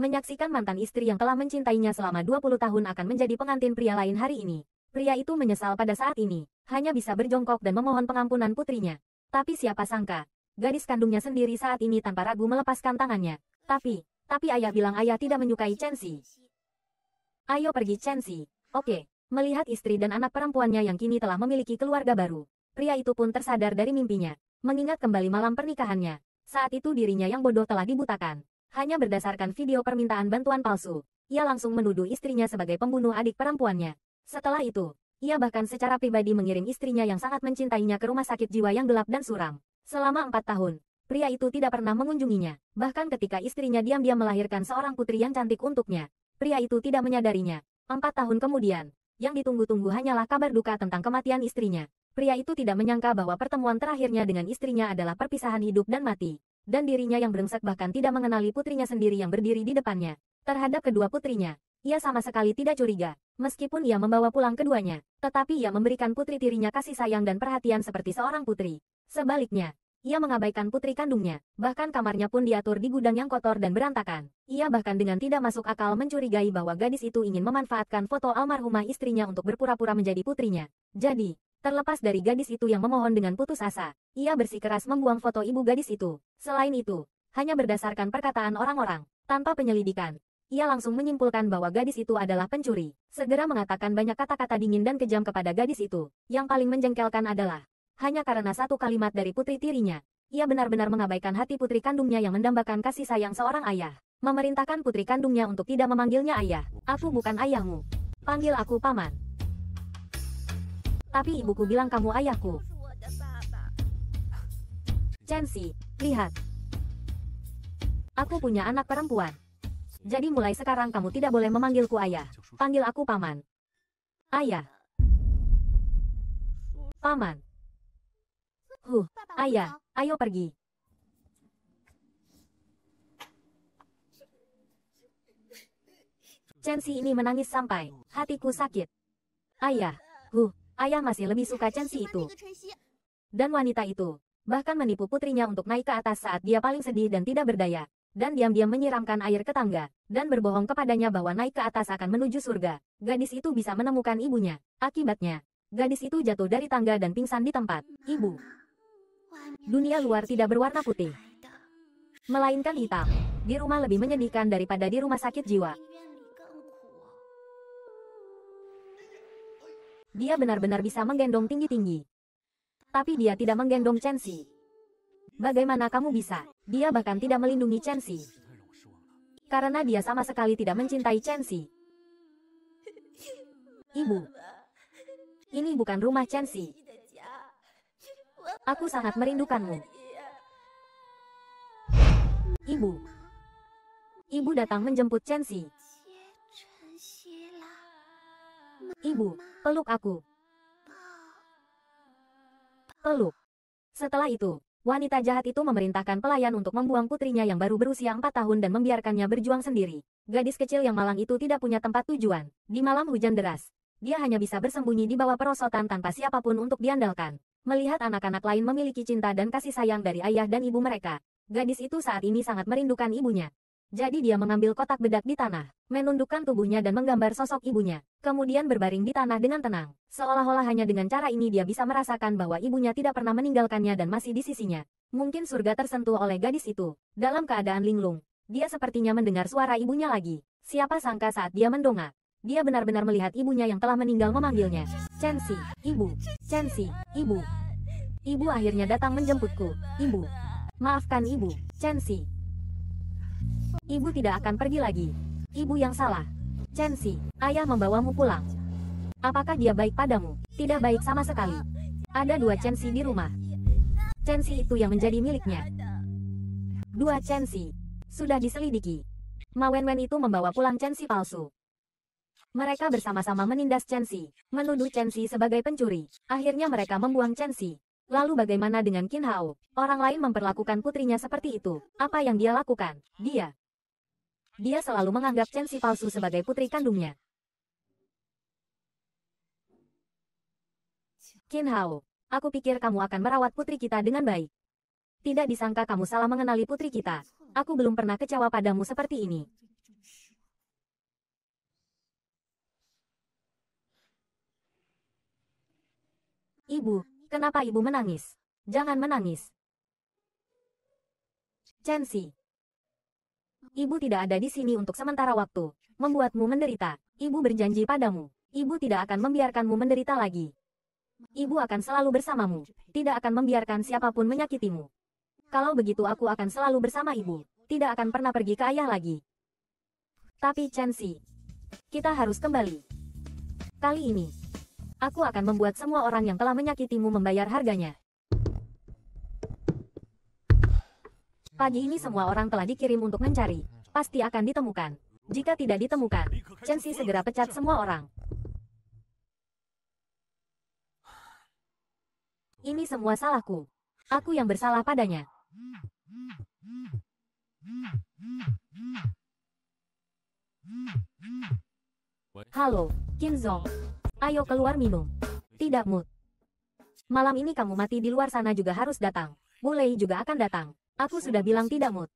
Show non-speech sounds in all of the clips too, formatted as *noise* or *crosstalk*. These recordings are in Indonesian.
Menyaksikan mantan istri yang telah mencintainya selama 20 tahun akan menjadi pengantin pria lain hari ini. Pria itu menyesal pada saat ini, hanya bisa berjongkok dan memohon pengampunan putrinya. Tapi siapa sangka, gadis kandungnya sendiri saat ini tanpa ragu melepaskan tangannya. Tapi, tapi ayah bilang ayah tidak menyukai Chen Chensi. Ayo pergi Chen Chensi. Oke, melihat istri dan anak perempuannya yang kini telah memiliki keluarga baru. Pria itu pun tersadar dari mimpinya, mengingat kembali malam pernikahannya. Saat itu dirinya yang bodoh telah dibutakan hanya berdasarkan video permintaan bantuan palsu. Ia langsung menuduh istrinya sebagai pembunuh adik perempuannya. Setelah itu, ia bahkan secara pribadi mengirim istrinya yang sangat mencintainya ke rumah sakit jiwa yang gelap dan suram. Selama empat tahun, pria itu tidak pernah mengunjunginya. Bahkan ketika istrinya diam-diam melahirkan seorang putri yang cantik untuknya, pria itu tidak menyadarinya. Empat tahun kemudian, yang ditunggu-tunggu hanyalah kabar duka tentang kematian istrinya. Pria itu tidak menyangka bahwa pertemuan terakhirnya dengan istrinya adalah perpisahan hidup dan mati dan dirinya yang brengsek bahkan tidak mengenali putrinya sendiri yang berdiri di depannya. Terhadap kedua putrinya, ia sama sekali tidak curiga, meskipun ia membawa pulang keduanya, tetapi ia memberikan putri tirinya kasih sayang dan perhatian seperti seorang putri. Sebaliknya, ia mengabaikan putri kandungnya, bahkan kamarnya pun diatur di gudang yang kotor dan berantakan. Ia bahkan dengan tidak masuk akal mencurigai bahwa gadis itu ingin memanfaatkan foto almarhumah istrinya untuk berpura-pura menjadi putrinya. Jadi, Terlepas dari gadis itu yang memohon dengan putus asa, ia bersikeras membuang foto ibu gadis itu. Selain itu, hanya berdasarkan perkataan orang-orang, tanpa penyelidikan, ia langsung menyimpulkan bahwa gadis itu adalah pencuri. Segera mengatakan banyak kata-kata dingin dan kejam kepada gadis itu. Yang paling menjengkelkan adalah, hanya karena satu kalimat dari putri tirinya, ia benar-benar mengabaikan hati putri kandungnya yang mendambakan kasih sayang seorang ayah. Memerintahkan putri kandungnya untuk tidak memanggilnya ayah. Aku bukan ayahmu. Panggil aku paman. Tapi ibuku bilang kamu ayahku. Chansi, lihat. Aku punya anak perempuan. Jadi mulai sekarang kamu tidak boleh memanggilku ayah. Panggil aku paman. Ayah. Paman. Huh, ayah, ayo pergi. Chansi ini menangis sampai hatiku sakit. Ayah, huh, ayah masih lebih suka Chensi itu. Dan wanita itu, bahkan menipu putrinya untuk naik ke atas saat dia paling sedih dan tidak berdaya, dan diam-diam menyiramkan air ke tangga, dan berbohong kepadanya bahwa naik ke atas akan menuju surga. Gadis itu bisa menemukan ibunya. Akibatnya, gadis itu jatuh dari tangga dan pingsan di tempat. Ibu. Dunia luar tidak berwarna putih. Melainkan hitam. Di rumah lebih menyedihkan daripada di rumah sakit jiwa. Dia benar-benar bisa menggendong tinggi-tinggi. Tapi dia tidak menggendong Chen Chensi. Bagaimana kamu bisa? Dia bahkan tidak melindungi Chen Chensi. Karena dia sama sekali tidak mencintai Chen Chensi. Ibu. Ini bukan rumah Chen Chensi. Aku sangat merindukanmu. Ibu. Ibu datang menjemput Chen Chensi. Ibu, peluk aku. Peluk. Setelah itu, wanita jahat itu memerintahkan pelayan untuk membuang putrinya yang baru berusia 4 tahun dan membiarkannya berjuang sendiri. Gadis kecil yang malang itu tidak punya tempat tujuan. Di malam hujan deras, dia hanya bisa bersembunyi di bawah perosotan tanpa siapapun untuk diandalkan. Melihat anak-anak lain memiliki cinta dan kasih sayang dari ayah dan ibu mereka, gadis itu saat ini sangat merindukan ibunya. Jadi dia mengambil kotak bedak di tanah, menundukkan tubuhnya dan menggambar sosok ibunya. Kemudian berbaring di tanah dengan tenang. Seolah-olah hanya dengan cara ini dia bisa merasakan bahwa ibunya tidak pernah meninggalkannya dan masih di sisinya. Mungkin surga tersentuh oleh gadis itu. Dalam keadaan linglung, dia sepertinya mendengar suara ibunya lagi. Siapa sangka saat dia mendongak. Dia benar-benar melihat ibunya yang telah meninggal memanggilnya. Chensi, ibu. Chensi, ibu. Ibu akhirnya datang menjemputku. Ibu. Maafkan ibu. Chensi, Ibu tidak akan pergi lagi. Ibu yang salah. Chen Chensi, ayah membawamu pulang. Apakah dia baik padamu? Tidak baik sama sekali. Ada dua Chen Chensi di rumah. Chen Chensi itu yang menjadi miliknya. Dua Chen Chensi. Sudah diselidiki. Mawenwen itu membawa pulang Chen Chensi palsu. Mereka bersama-sama menindas Chen Chensi, menuduh Chensi sebagai pencuri. Akhirnya mereka membuang Chen Chensi. Lalu bagaimana dengan Qin Hao? Orang lain memperlakukan putrinya seperti itu. Apa yang dia lakukan? Dia dia selalu menganggap Chen Si palsu sebagai putri kandungnya. Qin Hao, aku pikir kamu akan merawat putri kita dengan baik. Tidak disangka kamu salah mengenali putri kita. Aku belum pernah kecewa padamu seperti ini. Ibu, kenapa ibu menangis? Jangan menangis. Chen Si. Ibu tidak ada di sini untuk sementara waktu, membuatmu menderita. Ibu berjanji padamu, ibu tidak akan membiarkanmu menderita lagi. Ibu akan selalu bersamamu, tidak akan membiarkan siapapun menyakitimu. Kalau begitu aku akan selalu bersama ibu, tidak akan pernah pergi ke ayah lagi. Tapi Chen Xi, kita harus kembali. Kali ini, aku akan membuat semua orang yang telah menyakitimu membayar harganya. Pagi ini semua orang telah dikirim untuk mencari. Pasti akan ditemukan. Jika tidak ditemukan, Chen Xi segera pecat semua orang. Ini semua salahku. Aku yang bersalah padanya. Halo, Kim Zong. Ayo keluar minum. Tidak mood. Malam ini kamu mati di luar sana juga harus datang. Lei juga akan datang. Aku sudah bilang tidak mood.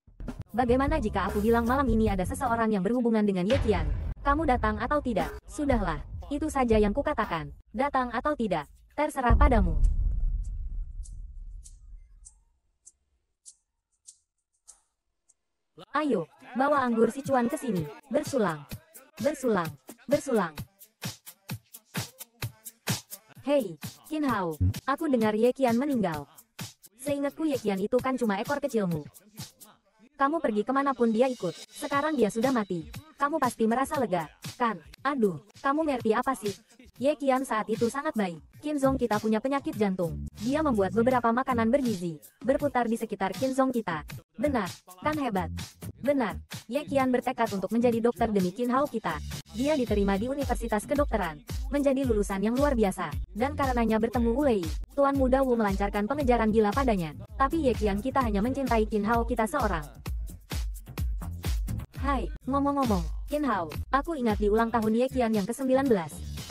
Bagaimana jika aku bilang malam ini ada seseorang yang berhubungan dengan Ye Qian? Kamu datang atau tidak? Sudahlah, itu saja yang kukatakan. Datang atau tidak, terserah padamu. Ayo, bawa anggur si cuan ke sini. Bersulang, bersulang, bersulang. Hei, Hao. aku dengar Ye Qian meninggal. Seingatku Yekian itu kan cuma ekor kecilmu. Kamu pergi kemanapun dia ikut. Sekarang dia sudah mati. Kamu pasti merasa lega, kan? Aduh, kamu ngerti apa sih? Ye Qian saat itu sangat baik. Kim Zong kita punya penyakit jantung. Dia membuat beberapa makanan bergizi, berputar di sekitar Kim Zong kita. Benar, kan hebat. Benar, Ye Qian bertekad untuk menjadi dokter demi Qin Hao kita dia diterima di Universitas Kedokteran, menjadi lulusan yang luar biasa, dan karenanya bertemu Ulei. Tuan muda Wu melancarkan pengejaran gila padanya, tapi Ye Qian kita hanya mencintai Qin Hao kita seorang. Hai, ngomong-ngomong, Qin Hao, aku ingat di ulang tahun Ye Qian yang ke-19,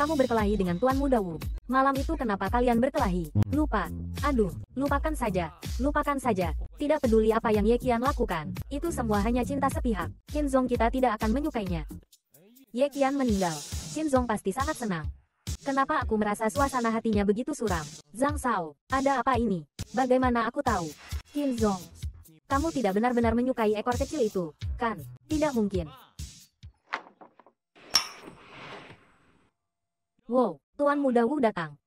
kamu berkelahi dengan Tuan Muda Wu. Malam itu kenapa kalian berkelahi? Lupa. Aduh, lupakan saja, lupakan saja. Tidak peduli apa yang Ye Qian lakukan, itu semua hanya cinta sepihak. Qin Zhong kita tidak akan menyukainya. Ye Qian meninggal. Xin Zong pasti sangat senang. Kenapa aku merasa suasana hatinya begitu suram? Zhang Shao, ada apa ini? Bagaimana aku tahu? Qin Zong, kamu tidak benar-benar menyukai ekor kecil itu, kan? Tidak mungkin. Wow, Tuan Muda Wu datang.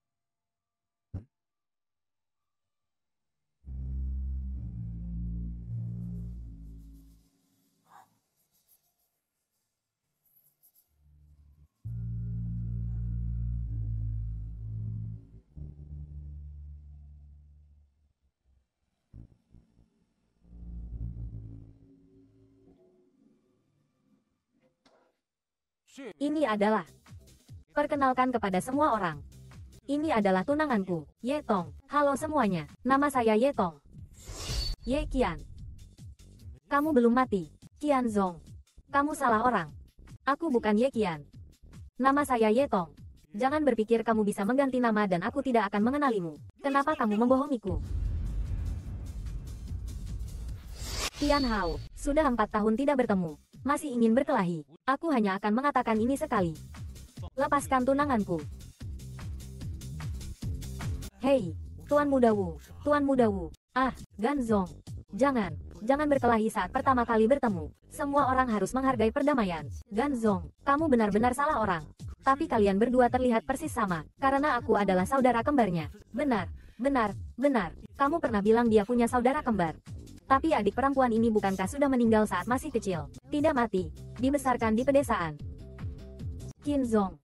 Ini adalah. Perkenalkan kepada semua orang. Ini adalah tunanganku, Ye Tong. Halo semuanya, nama saya Ye Tong. Ye Qian. Kamu belum mati, Qian Zong. Kamu salah orang. Aku bukan Ye Qian. Nama saya Ye Tong. Jangan berpikir kamu bisa mengganti nama dan aku tidak akan mengenalimu. Kenapa kamu membohongiku? Tian Hao, sudah empat tahun tidak bertemu masih ingin berkelahi. Aku hanya akan mengatakan ini sekali. Lepaskan tunanganku. Hei, Tuan Muda Wu, Tuan Muda Wu. Ah, Ganzong. Jangan, jangan berkelahi saat pertama kali bertemu. Semua orang harus menghargai perdamaian. Ganzong, kamu benar-benar salah orang. Tapi kalian berdua terlihat persis sama, karena aku adalah saudara kembarnya. Benar, benar, benar. Kamu pernah bilang dia punya saudara kembar. Tapi adik perempuan ini bukankah sudah meninggal saat masih kecil? Tidak mati, dibesarkan di pedesaan. Qin Zong.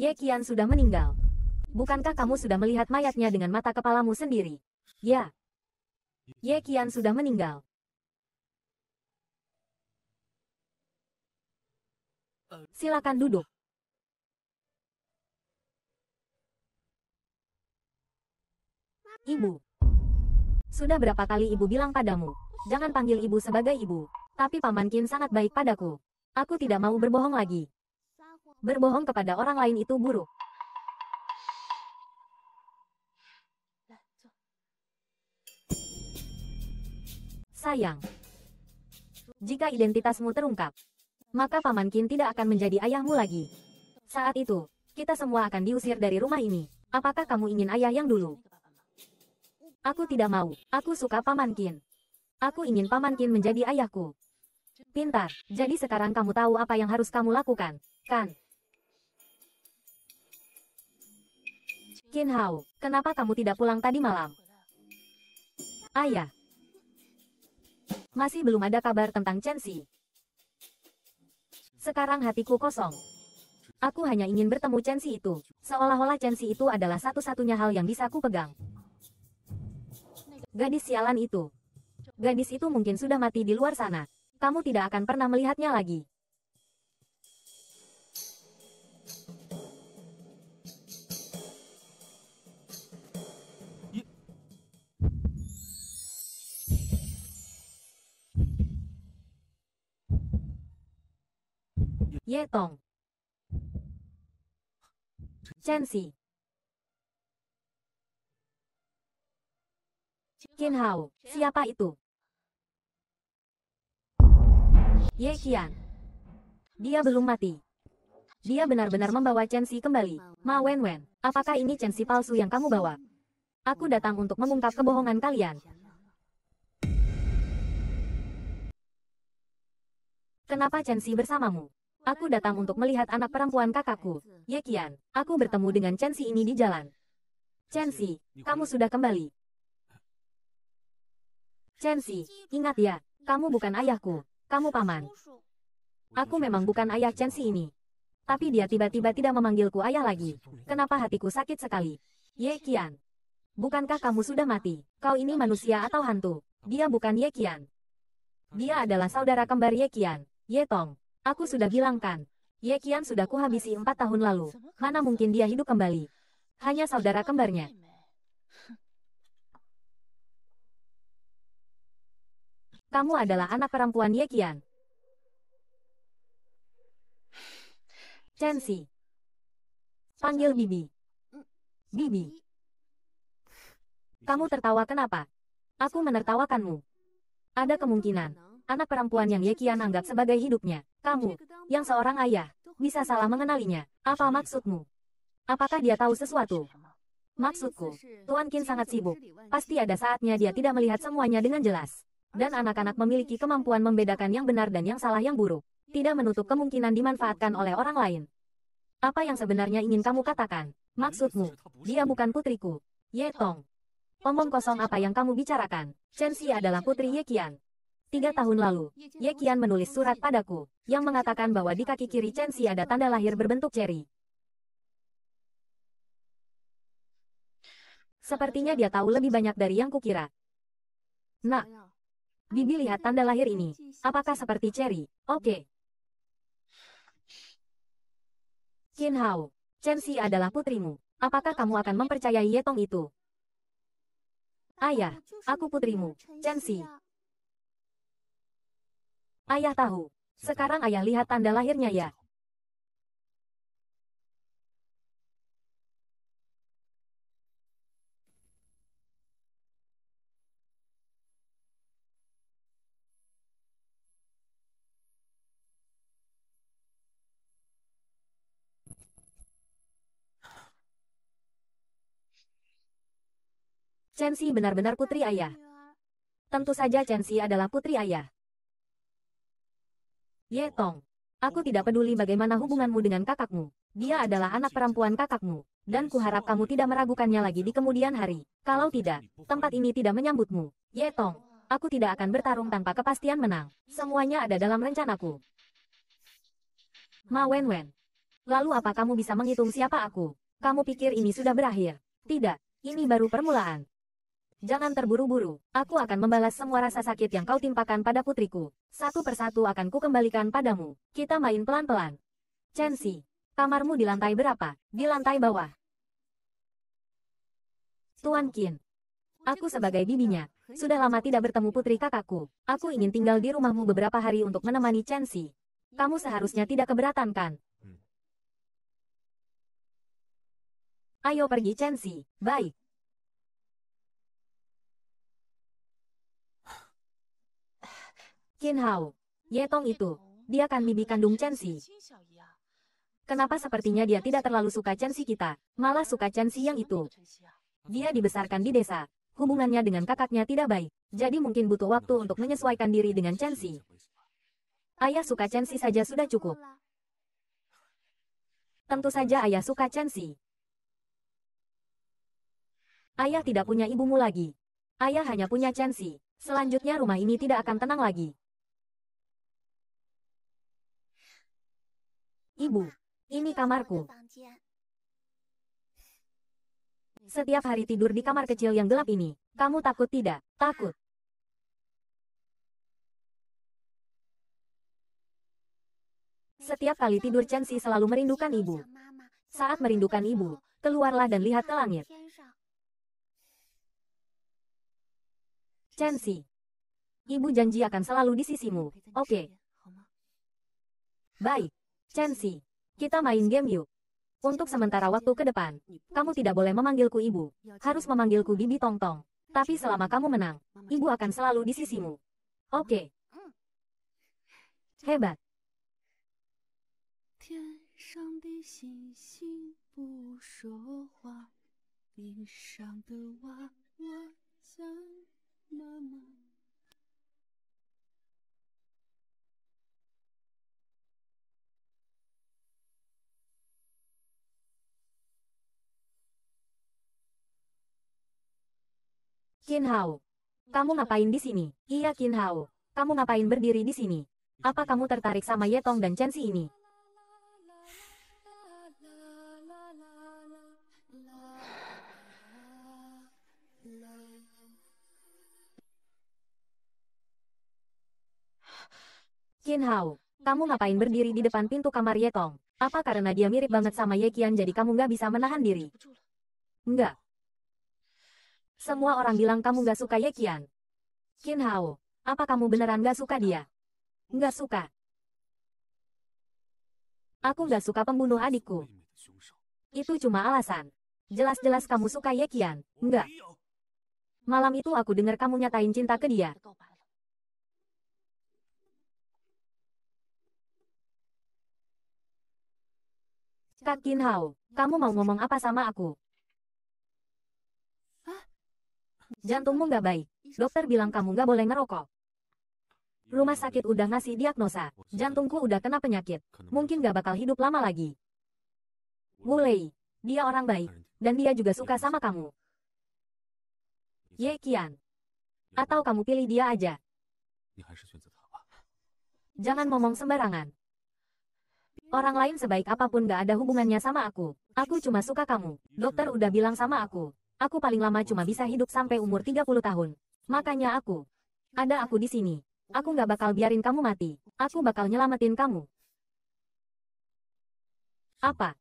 Ye Qian sudah meninggal. Bukankah kamu sudah melihat mayatnya dengan mata kepalamu sendiri? Ya. Ye Qian sudah meninggal. Silakan duduk. Ibu, sudah berapa kali ibu bilang padamu, jangan panggil ibu sebagai ibu. Tapi Paman Kin sangat baik padaku. Aku tidak mau berbohong lagi. Berbohong kepada orang lain itu buruk. Sayang. Jika identitasmu terungkap, maka Paman Kin tidak akan menjadi ayahmu lagi. Saat itu, kita semua akan diusir dari rumah ini. Apakah kamu ingin ayah yang dulu? Aku tidak mau. Aku suka Paman Kin. Aku ingin Paman Kin menjadi ayahku. Pintar. Jadi sekarang kamu tahu apa yang harus kamu lakukan, kan? Kin Hao, kenapa kamu tidak pulang tadi malam? Ayah. Masih belum ada kabar tentang Chen Xi. Sekarang hatiku kosong. Aku hanya ingin bertemu Chen Xi itu. Seolah-olah Chen Xi itu adalah satu-satunya hal yang bisa ku pegang. Gadis sialan itu. Gadis itu mungkin sudah mati di luar sana. Kamu tidak akan pernah melihatnya lagi. Ye Tong, Chen Si. Qin Hao, siapa itu? Ye Qian. Dia belum mati. Dia benar-benar membawa Chen Xi kembali. Ma Wen Wen, apakah ini Chen Xi palsu yang kamu bawa? Aku datang untuk mengungkap kebohongan kalian. Kenapa Chen Xi bersamamu? Aku datang untuk melihat anak perempuan kakakku, Ye Qian. Aku bertemu dengan Chen Xi ini di jalan. Chen Xi, kamu sudah kembali. Chensi, ingat ya, kamu bukan ayahku, kamu paman. Aku memang bukan ayah Chensi ini. Tapi dia tiba-tiba tidak memanggilku ayah lagi. Kenapa hatiku sakit sekali? Ye Qian. Bukankah kamu sudah mati? Kau ini manusia atau hantu? Dia bukan Ye Qian. Dia adalah saudara kembar Ye Qian, Ye Tong. Aku sudah bilang kan, Ye Qian sudah kuhabisi empat tahun lalu. Mana mungkin dia hidup kembali? Hanya saudara kembarnya. Kamu adalah anak perempuan Ye Qian. Chensi. Panggil Bibi. Bibi. Kamu tertawa kenapa? Aku menertawakanmu. Ada kemungkinan, anak perempuan yang Ye Qian anggap sebagai hidupnya, kamu, yang seorang ayah, bisa salah mengenalinya. Apa maksudmu? Apakah dia tahu sesuatu? Maksudku, Tuan Kin sangat sibuk. Pasti ada saatnya dia tidak melihat semuanya dengan jelas dan anak-anak memiliki kemampuan membedakan yang benar dan yang salah yang buruk. Tidak menutup kemungkinan dimanfaatkan oleh orang lain. Apa yang sebenarnya ingin kamu katakan? Maksudmu, dia bukan putriku. Ye Tong. Omong kosong apa yang kamu bicarakan? Chen Xi adalah putri Ye Qian. Tiga tahun lalu, Ye Qian menulis surat padaku, yang mengatakan bahwa di kaki kiri Chen Xi ada tanda lahir berbentuk ceri. Sepertinya dia tahu lebih banyak dari yang kukira. Nah, Bibi lihat tanda lahir ini. Apakah seperti Cherry? Oke. Okay. Qin Hao, Xi adalah putrimu. Apakah kamu akan mempercayai Yetong itu? Ayah, aku putrimu, Chen Xi. Ayah tahu. Sekarang ayah lihat tanda lahirnya ya. Chensi benar-benar putri ayah. Tentu saja Chensi adalah putri ayah. Ye Tong. Aku tidak peduli bagaimana hubunganmu dengan kakakmu. Dia adalah anak perempuan kakakmu. Dan kuharap kamu tidak meragukannya lagi di kemudian hari. Kalau tidak, tempat ini tidak menyambutmu. Ye Tong. Aku tidak akan bertarung tanpa kepastian menang. Semuanya ada dalam rencanaku. Ma Wen Wen. Lalu apa kamu bisa menghitung siapa aku? Kamu pikir ini sudah berakhir? Tidak, ini baru permulaan. Jangan terburu-buru, aku akan membalas semua rasa sakit yang kau timpakan pada putriku. Satu persatu akan ku kembalikan padamu. Kita main pelan-pelan. Chen Xi, kamarmu di lantai berapa? Di lantai bawah. Tuan Qin, Aku sebagai bibinya, sudah lama tidak bertemu putri kakakku. Aku ingin tinggal di rumahmu beberapa hari untuk menemani Chen Xi. Kamu seharusnya tidak keberatan kan? Hmm. Ayo pergi Chen Xi. Baik. Qin Hao. Ye Tong itu. Dia kan bibi kandung Chen Xi. Kenapa sepertinya dia tidak terlalu suka Chen Xi kita, malah suka Chen Xi yang itu. Dia dibesarkan di desa. Hubungannya dengan kakaknya tidak baik, jadi mungkin butuh waktu untuk menyesuaikan diri dengan Chen Xi. Ayah suka Chen Xi saja sudah cukup. Tentu saja ayah suka Chen Xi. Ayah tidak punya ibumu lagi. Ayah hanya punya Chen Xi. Selanjutnya rumah ini tidak akan tenang lagi. Ibu, ini kamarku. Setiap hari tidur di kamar kecil yang gelap ini, kamu takut tidak? Takut. Setiap kali tidur Chen Xi selalu merindukan ibu. Saat merindukan ibu, keluarlah dan lihat ke langit. Chen Xi, ibu janji akan selalu di sisimu, oke? Okay. Baik. Chansi, kita main game yuk. Untuk sementara waktu ke depan, kamu tidak boleh memanggilku ibu, harus memanggilku bibi tong tong. Tapi selama kamu menang, ibu akan selalu di sisimu. Oke. Okay. Hebat. Qin Hao. Kamu ngapain di sini? Iya Qin Hao. Kamu ngapain berdiri di sini? Apa kamu tertarik sama Yetong dan Chen Si ini? Qin Hao, kamu ngapain berdiri di depan pintu kamar Yetong? Apa karena dia mirip banget sama Ye Qian jadi kamu nggak bisa menahan diri? Nggak, semua orang bilang kamu gak suka Ye Qian. Qin Hao, apa kamu beneran gak suka dia? Gak suka. Aku gak suka pembunuh adikku. Itu cuma alasan. Jelas-jelas kamu suka Ye Qian, enggak. Malam itu aku dengar kamu nyatain cinta ke dia. Kak Qin Hao, kamu mau ngomong apa sama aku? Jantungmu nggak baik. Dokter bilang kamu nggak boleh ngerokok. Rumah sakit udah ngasih diagnosa. Jantungku udah kena penyakit. Mungkin nggak bakal hidup lama lagi. Mulai, Dia orang baik. Dan dia juga suka sama kamu. Ye Qian. Atau kamu pilih dia aja. Jangan ngomong sembarangan. Orang lain sebaik apapun gak ada hubungannya sama aku. Aku cuma suka kamu. Dokter udah bilang sama aku. Aku paling lama cuma bisa hidup sampai umur 30 tahun. Makanya aku. Ada aku di sini. Aku nggak bakal biarin kamu mati. Aku bakal nyelamatin kamu. Apa?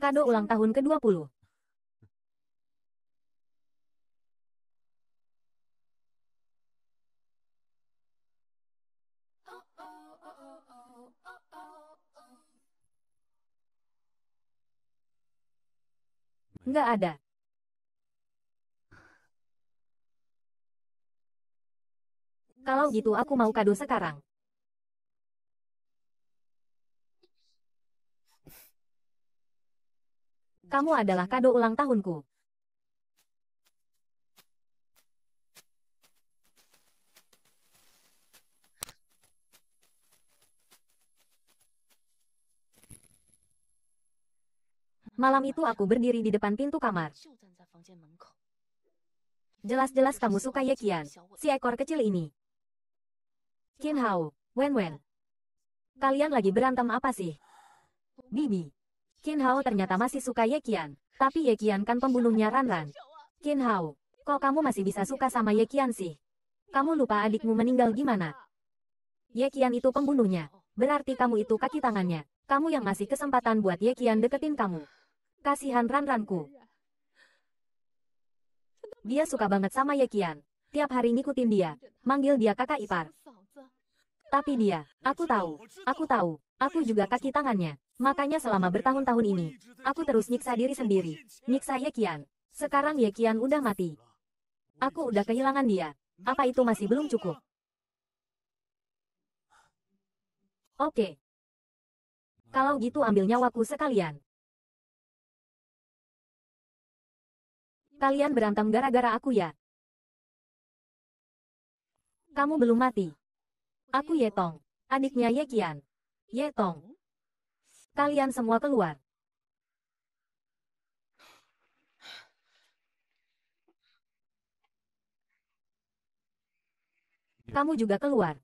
Kado ulang tahun ke-20. Nggak ada. Kalau gitu aku mau kado sekarang. Kamu adalah kado ulang tahunku. Malam itu aku berdiri di depan pintu kamar. Jelas-jelas kamu suka Yekian, si ekor kecil ini. Kin Hao, Wen Wen. Kalian lagi berantem apa sih? Bibi. Kin Hao ternyata masih suka Ye Qian, tapi Ye Qian kan pembunuhnya Ran Ran. Kin Hao, kok kamu masih bisa suka sama Ye Qian sih? Kamu lupa adikmu meninggal gimana? Ye Qian itu pembunuhnya, berarti kamu itu kaki tangannya. Kamu yang masih kesempatan buat Ye Qian deketin kamu. Kasihan Ran Ranku. Dia suka banget sama Ye Qian. Tiap hari ngikutin dia, manggil dia kakak ipar. Tapi dia, aku tahu, aku tahu, aku juga kaki tangannya. Makanya selama bertahun-tahun ini, aku terus nyiksa diri sendiri, nyiksa Ye Qian. Sekarang Ye Qian udah mati. Aku udah kehilangan dia. Apa itu masih belum cukup? Oke. Kalau gitu ambil nyawaku sekalian. Kalian berantem gara-gara aku ya? Kamu belum mati. Aku Yetong. Adiknya Yekian. Yetong. Kalian semua keluar. Kamu juga keluar.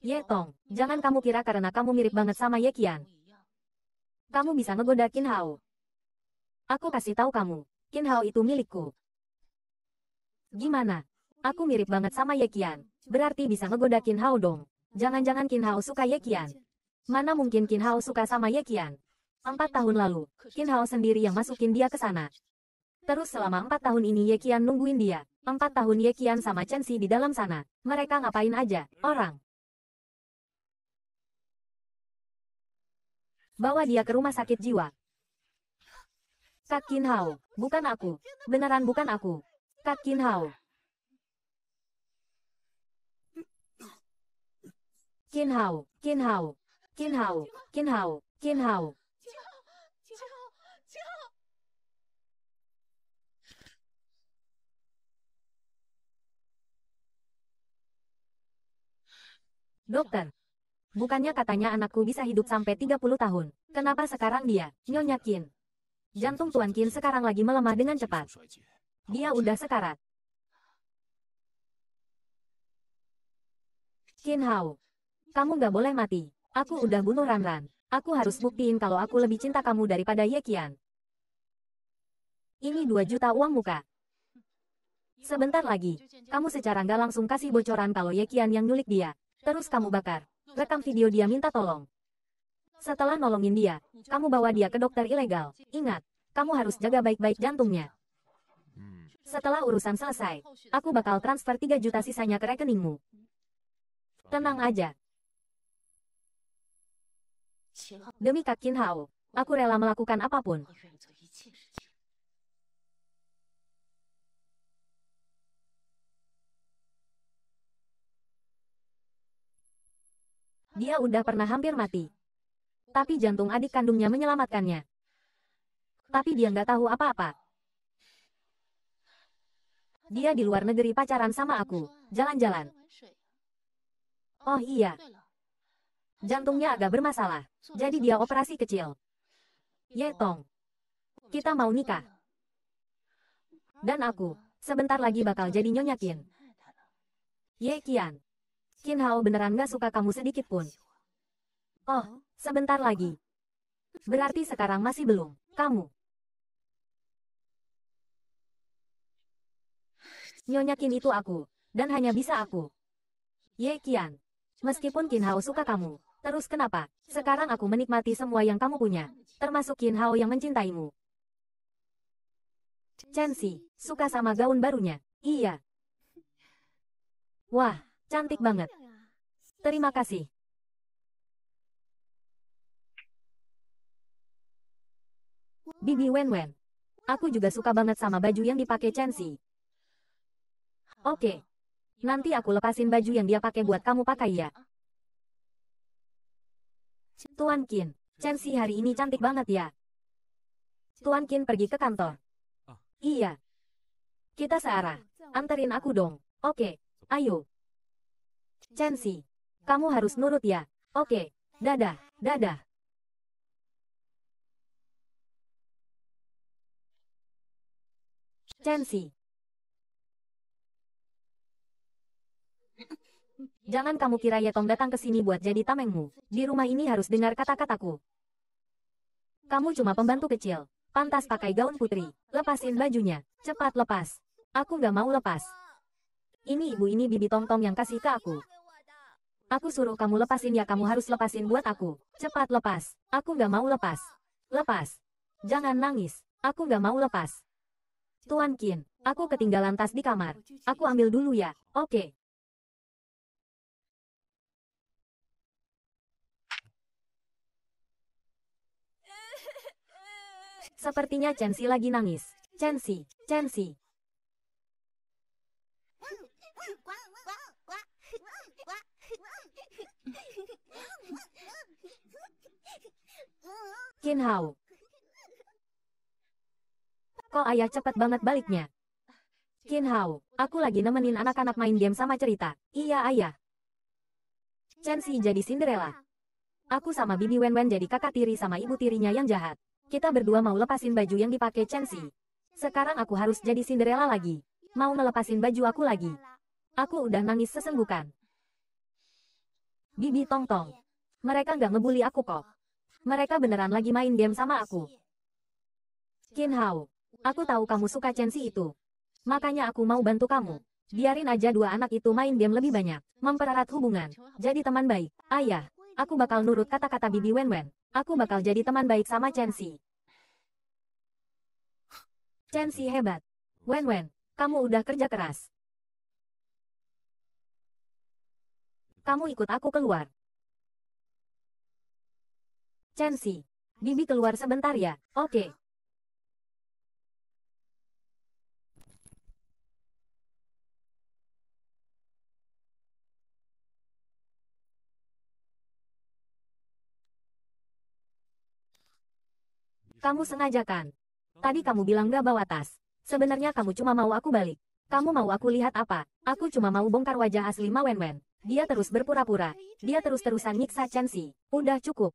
Ye Tong, jangan kamu kira karena kamu mirip banget sama Ye Qian. Kamu bisa ngegoda Qin Hao. Aku kasih tahu kamu, Qin Hao itu milikku. Gimana? Aku mirip banget sama Ye Qian. Berarti bisa ngegoda Qin Hao dong. Jangan-jangan Qin Hao suka Ye Qian. Mana mungkin Qin Hao suka sama Ye Qian? Empat tahun lalu, Qin Hao sendiri yang masukin dia ke sana. Terus selama empat tahun ini Ye Qian nungguin dia. Empat tahun Ye Qian sama Chen Xi di dalam sana. Mereka ngapain aja, orang. bawa dia ke rumah sakit jiwa. Kak Kin Hao, bukan aku. Beneran bukan aku. Kak Kin Hao. Kin Hao, Kin Hao, Kin Hao, Kin Hao, Kin Hao. Dokter, Bukannya katanya anakku bisa hidup sampai 30 tahun. Kenapa sekarang dia? Nyonya Qin. Jantung Tuan Qin sekarang lagi melemah dengan cepat. Dia udah sekarat. Qin Hao. Kamu gak boleh mati. Aku udah bunuh Ran Ran. Aku harus buktiin kalau aku lebih cinta kamu daripada Ye Qian. Ini 2 juta uang muka. Sebentar lagi, kamu secara nggak langsung kasih bocoran kalau Ye Qian yang nyulik dia. Terus kamu bakar. Rekam video dia minta tolong. Setelah nolongin dia, kamu bawa dia ke dokter ilegal. Ingat, kamu harus jaga baik-baik jantungnya. Setelah urusan selesai, aku bakal transfer 3 juta sisanya ke rekeningmu. Tenang aja. Demi Kak Kin Hao, aku rela melakukan apapun. dia udah pernah hampir mati. Tapi jantung adik kandungnya menyelamatkannya. Tapi dia nggak tahu apa-apa. Dia di luar negeri pacaran sama aku, jalan-jalan. Oh iya. Jantungnya agak bermasalah, jadi dia operasi kecil. Ye Tong. Kita mau nikah. Dan aku, sebentar lagi bakal jadi nyonya Ye Kian. Qin Hao beneran gak suka kamu sedikit pun. Oh, sebentar lagi. Berarti sekarang masih belum, kamu. Nyonya Qin itu aku, dan hanya bisa aku. Ye Qian. Meskipun Qin Hao suka kamu, terus kenapa? Sekarang aku menikmati semua yang kamu punya, termasuk Qin Hao yang mencintaimu. Chen Si, suka sama gaun barunya. Iya. Wah, Cantik banget. Terima kasih. Bibi Wenwen, Aku juga suka banget sama baju yang dipakai Chensi. Oke. Nanti aku lepasin baju yang dia pakai buat kamu pakai ya. Tuan Kin, Chensi hari ini cantik banget ya. Tuan Kin pergi ke kantor. Ah. Iya. Kita searah. Anterin aku dong. Oke, ayo. Chansi, kamu harus nurut ya. Oke, dadah, dadah. Chansi. Jangan kamu kira Yetong datang ke sini buat jadi tamengmu. Di rumah ini harus dengar kata-kataku. Kamu cuma pembantu kecil. Pantas pakai gaun putri. Lepasin bajunya. Cepat lepas. Aku gak mau lepas. Ini ibu ini bibi tongtong yang kasih ke aku. Aku suruh kamu lepasin ya kamu harus lepasin buat aku. Cepat lepas. Aku gak mau lepas. Lepas. Jangan nangis. Aku gak mau lepas. Tuan Kin, aku ketinggalan tas di kamar. Aku ambil dulu ya. Oke. Okay. *laughs* Sepertinya Chensi lagi nangis. Chen Chen Chensi, Kin Hao. Kok ayah cepet banget baliknya? Kin Hao, aku lagi nemenin anak-anak main game sama cerita. Iya ayah. Chen Xi jadi Cinderella. Aku sama Bibi Wen Wen jadi kakak tiri sama ibu tirinya yang jahat. Kita berdua mau lepasin baju yang dipakai Chen Xi. Sekarang aku harus jadi Cinderella lagi. Mau melepasin baju aku lagi. Aku udah nangis sesenggukan. Bibi Tong Tong. Mereka nggak ngebully aku kok. Mereka beneran lagi main game sama aku. Qin Hao. Aku tahu kamu suka Chensi itu. Makanya aku mau bantu kamu. Biarin aja dua anak itu main game lebih banyak. Mempererat hubungan. Jadi teman baik. Ayah. Aku bakal nurut kata-kata Bibi Wen Wen. Aku bakal jadi teman baik sama Chensi. Chensi hebat. Wen Wen. Kamu udah kerja keras. Kamu ikut aku keluar. Si. Bibi keluar sebentar ya, oke. Okay. Kamu sengaja kan? Tadi kamu bilang gak bawa tas. Sebenarnya kamu cuma mau aku balik. Kamu mau aku lihat apa? Aku cuma mau bongkar wajah asli Mawenwen. Dia terus berpura-pura. Dia terus-terusan nyiksa Chansi. Udah cukup.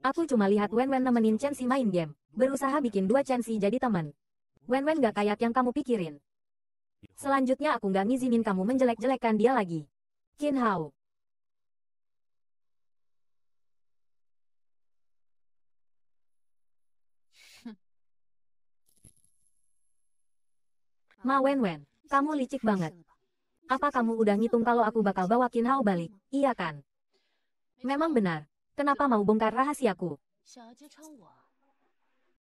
Aku cuma lihat Wenwen nemenin Chansi main game. Berusaha bikin dua Chansi jadi teman. Wenwen wen gak kayak yang kamu pikirin. Selanjutnya aku gak ngizinin kamu menjelek-jelekan dia lagi. Qin Hao. *laughs* Ma Wenwen, kamu licik banget apa kamu udah ngitung kalau aku bakal bawa Qin Hao balik, iya kan? Memang benar. Kenapa mau bongkar rahasiaku?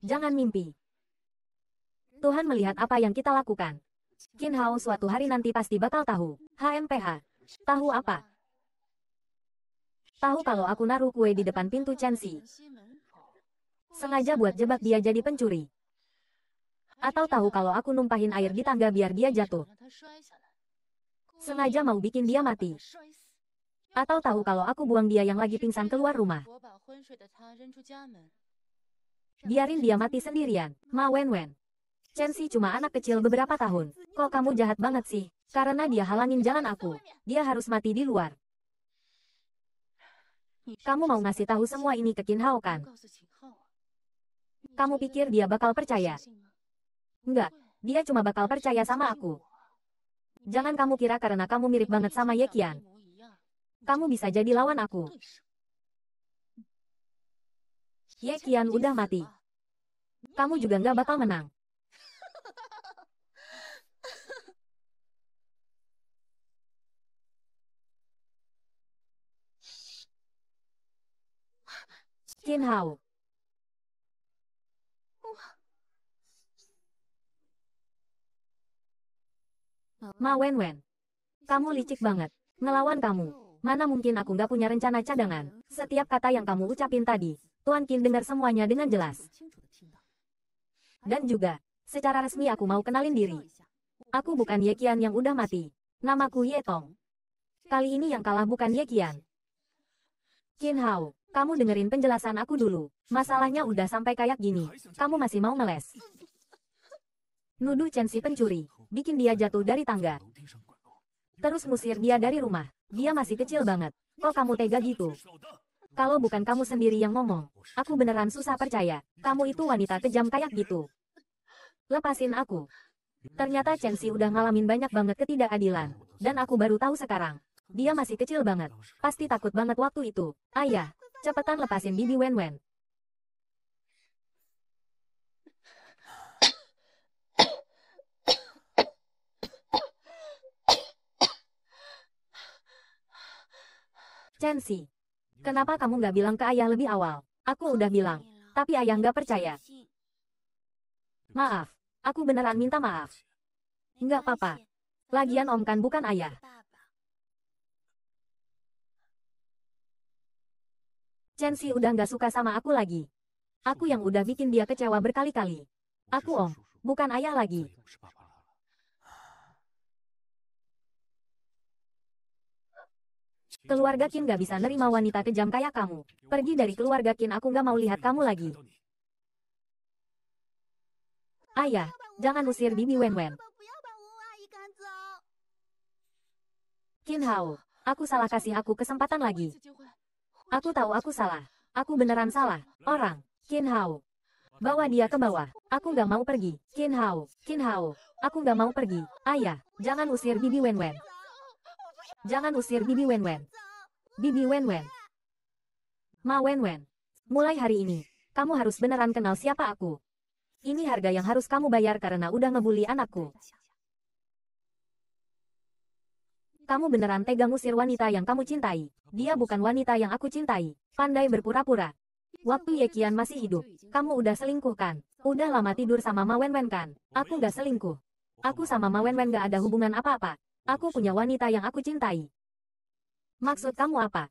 Jangan mimpi. Tuhan melihat apa yang kita lakukan. Qin Hao suatu hari nanti pasti bakal tahu. HMPH. Tahu apa? Tahu kalau aku naruh kue di depan pintu Chansi. Sengaja buat jebak dia jadi pencuri. Atau tahu kalau aku numpahin air di tangga biar dia jatuh. Sengaja mau bikin dia mati. Atau tahu kalau aku buang dia yang lagi pingsan keluar rumah. Biarin dia mati sendirian, Ma Wenwen. Chen Si cuma anak kecil beberapa tahun. Kok kamu jahat banget sih? Karena dia halangin jalan aku. Dia harus mati di luar. Kamu mau ngasih tahu semua ini ke Qin Hao kan? Kamu pikir dia bakal percaya? Enggak, dia cuma bakal percaya sama aku. Jangan kamu kira karena kamu mirip banget sama Ye Qian. Kamu bisa jadi lawan aku. Ye Qian udah mati. Kamu juga nggak bakal menang. Qin Hao. Ma Wenwen, Kamu licik banget. Ngelawan kamu. Mana mungkin aku nggak punya rencana cadangan. Setiap kata yang kamu ucapin tadi, Tuan Qin dengar semuanya dengan jelas. Dan juga, secara resmi aku mau kenalin diri. Aku bukan Ye Qian yang udah mati. Namaku Ye Tong. Kali ini yang kalah bukan Ye Qian. Qin Hao, kamu dengerin penjelasan aku dulu. Masalahnya udah sampai kayak gini. Kamu masih mau ngeles. Nuduh Chen si pencuri bikin dia jatuh dari tangga. Terus musir dia dari rumah. Dia masih kecil banget. Kok kamu tega gitu? Kalau bukan kamu sendiri yang ngomong, aku beneran susah percaya. Kamu itu wanita kejam kayak gitu. Lepasin aku. Ternyata Chen Xi udah ngalamin banyak banget ketidakadilan. Dan aku baru tahu sekarang. Dia masih kecil banget. Pasti takut banget waktu itu. Ayah, iya, cepetan lepasin Bibi Wen Wen. Chen Xi. Kenapa kamu nggak bilang ke ayah lebih awal? Aku udah bilang, tapi ayah nggak percaya. Maaf, aku beneran minta maaf. Nggak apa-apa. Lagian om kan bukan ayah. Chen Xi udah nggak suka sama aku lagi. Aku yang udah bikin dia kecewa berkali-kali. Aku om, bukan ayah lagi. Keluarga Kin gak bisa nerima wanita kejam kayak kamu. Pergi dari keluarga Kin aku gak mau lihat kamu lagi. Ayah, jangan usir Bibi Wenwen. Qin Hao, aku salah kasih aku kesempatan lagi. Aku tahu aku salah. Aku beneran salah. Orang, Qin Hao. Bawa dia ke bawah. Aku gak mau pergi. Kin Hao, Kin Hao. Aku gak mau pergi. Ayah, jangan usir Bibi Wenwen. Jangan usir Bibi Wenwen. Bibi Wenwen. Ma Wenwen. Mulai hari ini, kamu harus beneran kenal siapa aku. Ini harga yang harus kamu bayar karena udah ngebully anakku. Kamu beneran tega ngusir wanita yang kamu cintai. Dia bukan wanita yang aku cintai. Pandai berpura-pura. Waktu Yekian masih hidup, kamu udah selingkuh kan? Udah lama tidur sama Ma Wenwen kan? Aku gak selingkuh. Aku sama Ma Wenwen gak ada hubungan apa-apa. Aku punya wanita yang aku cintai. Maksud kamu apa?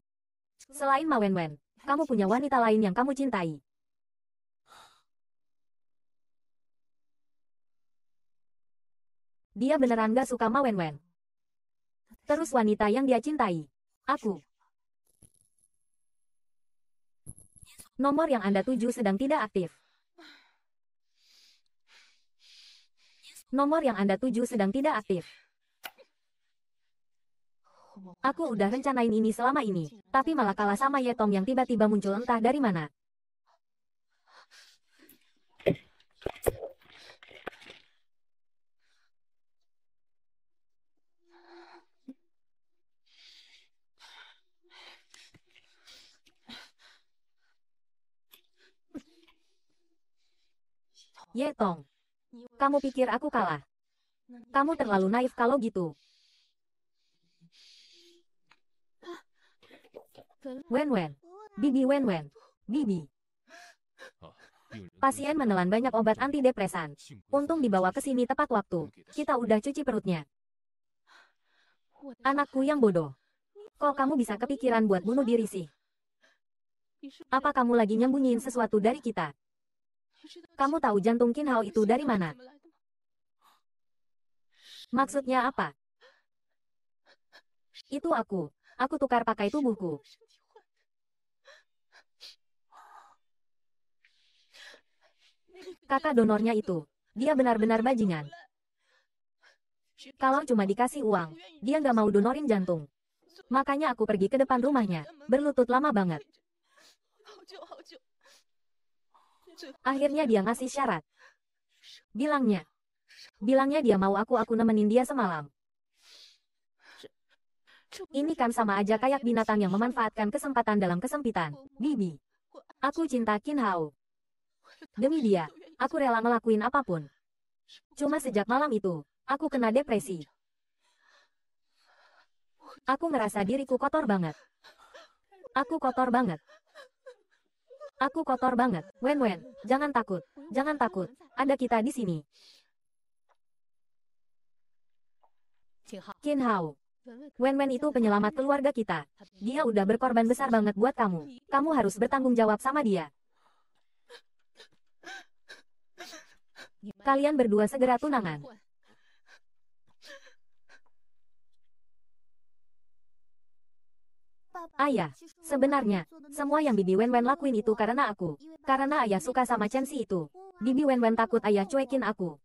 Selain Ma Wenwen, kamu punya wanita lain yang kamu cintai. Dia beneran gak suka Ma Wenwen. Terus wanita yang dia cintai. Aku. Nomor yang Anda tuju sedang tidak aktif. Nomor yang Anda tuju sedang tidak aktif. Aku udah rencanain ini selama ini, tapi malah kalah sama Yetong yang tiba-tiba muncul entah dari mana. Yetong, kamu pikir aku kalah? Kamu terlalu naif kalau gitu. Wen-wen. Bibi Wen-wen. Bibi. Pasien menelan banyak obat antidepresan. Untung dibawa ke sini tepat waktu. Kita udah cuci perutnya. Anakku yang bodoh. Kok kamu bisa kepikiran buat bunuh diri sih? Apa kamu lagi nyembunyiin sesuatu dari kita? Kamu tahu jantung Kin Hao itu dari mana? Maksudnya apa? Itu aku. Aku tukar pakai tubuhku. kakak donornya itu. Dia benar-benar bajingan. Kalau cuma dikasih uang, dia nggak mau donorin jantung. Makanya aku pergi ke depan rumahnya, berlutut lama banget. Akhirnya dia ngasih syarat. Bilangnya. Bilangnya dia mau aku-aku nemenin dia semalam. Ini kan sama aja kayak binatang yang memanfaatkan kesempatan dalam kesempitan. Bibi. Aku cinta Qin Hao. Demi dia, aku rela ngelakuin apapun. Cuma sejak malam itu, aku kena depresi. Aku ngerasa diriku kotor banget. Aku kotor banget. Aku kotor banget. Wen-wen, jangan takut. Jangan takut. Ada kita di sini. Qin Hao. Wen-wen itu penyelamat keluarga kita. Dia udah berkorban besar banget buat kamu. Kamu harus bertanggung jawab sama dia. Kalian berdua segera tunangan. Ayah, sebenarnya, semua yang Bibi Wenwen lakuin itu karena aku. Karena ayah suka sama Chen Chensi itu. Bibi Wenwen takut ayah cuekin aku.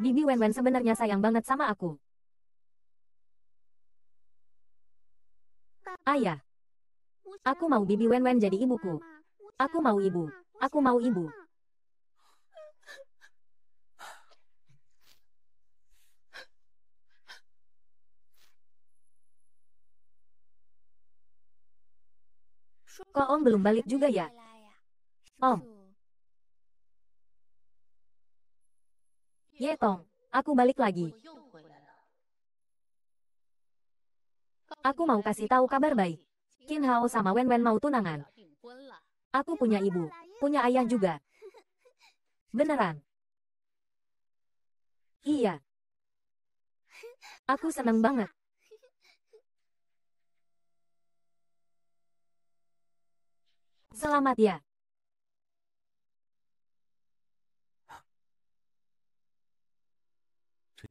Bibi Wenwen sebenarnya sayang banget sama aku. Ayah, aku mau Bibi Wenwen jadi ibuku. Aku mau ibu. Aku mau ibu. Kok Om belum balik juga ya? Om. Ye Om, aku balik lagi. Aku mau kasih tahu kabar baik. Qin Hao sama Wen Wen mau tunangan. Aku punya ibu, punya ayah juga. Beneran. Iya. Aku senang banget. Selamat ya.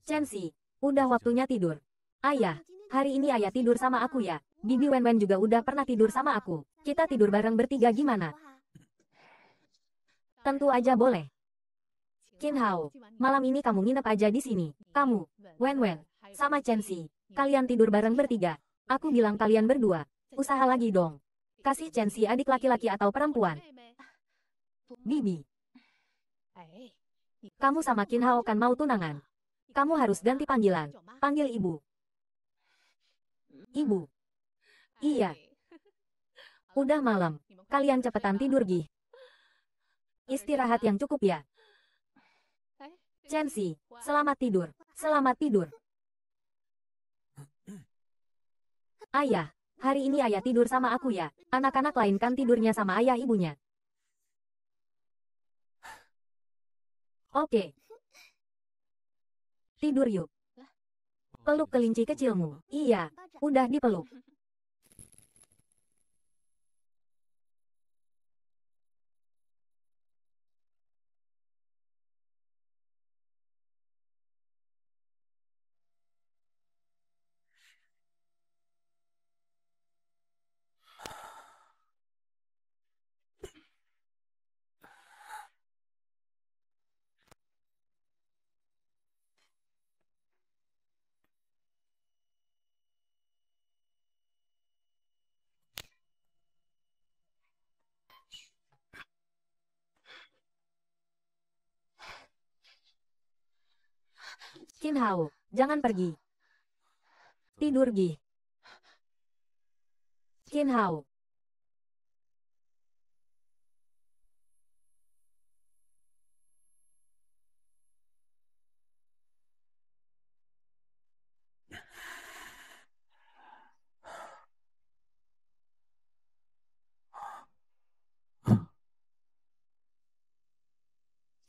Chensi, udah waktunya tidur. Ayah, hari ini ayah tidur sama aku ya. Bibi Wenwen juga udah pernah tidur sama aku. Kita tidur bareng bertiga gimana? Tentu aja boleh. Qin Hao, malam ini kamu nginep aja di sini. Kamu, Wenwen, sama Chensi. Kalian tidur bareng bertiga. Aku bilang kalian berdua. Usaha lagi dong. Kasih Chensi adik laki-laki atau perempuan. Bibi. Kamu sama Kin Hao kan mau tunangan. Kamu harus ganti panggilan. Panggil ibu. Ibu. Iya. Udah malam. Kalian cepetan tidur gih. Istirahat yang cukup ya. Chensi, selamat tidur. Selamat tidur. Ayah, Hari ini ayah tidur sama aku ya. Anak-anak lain kan tidurnya sama ayah ibunya. Oke. Tidur yuk. Peluk kelinci kecilmu. Iya, udah dipeluk. Qin Hao, jangan pergi. Tidur Gi. Qin Hao.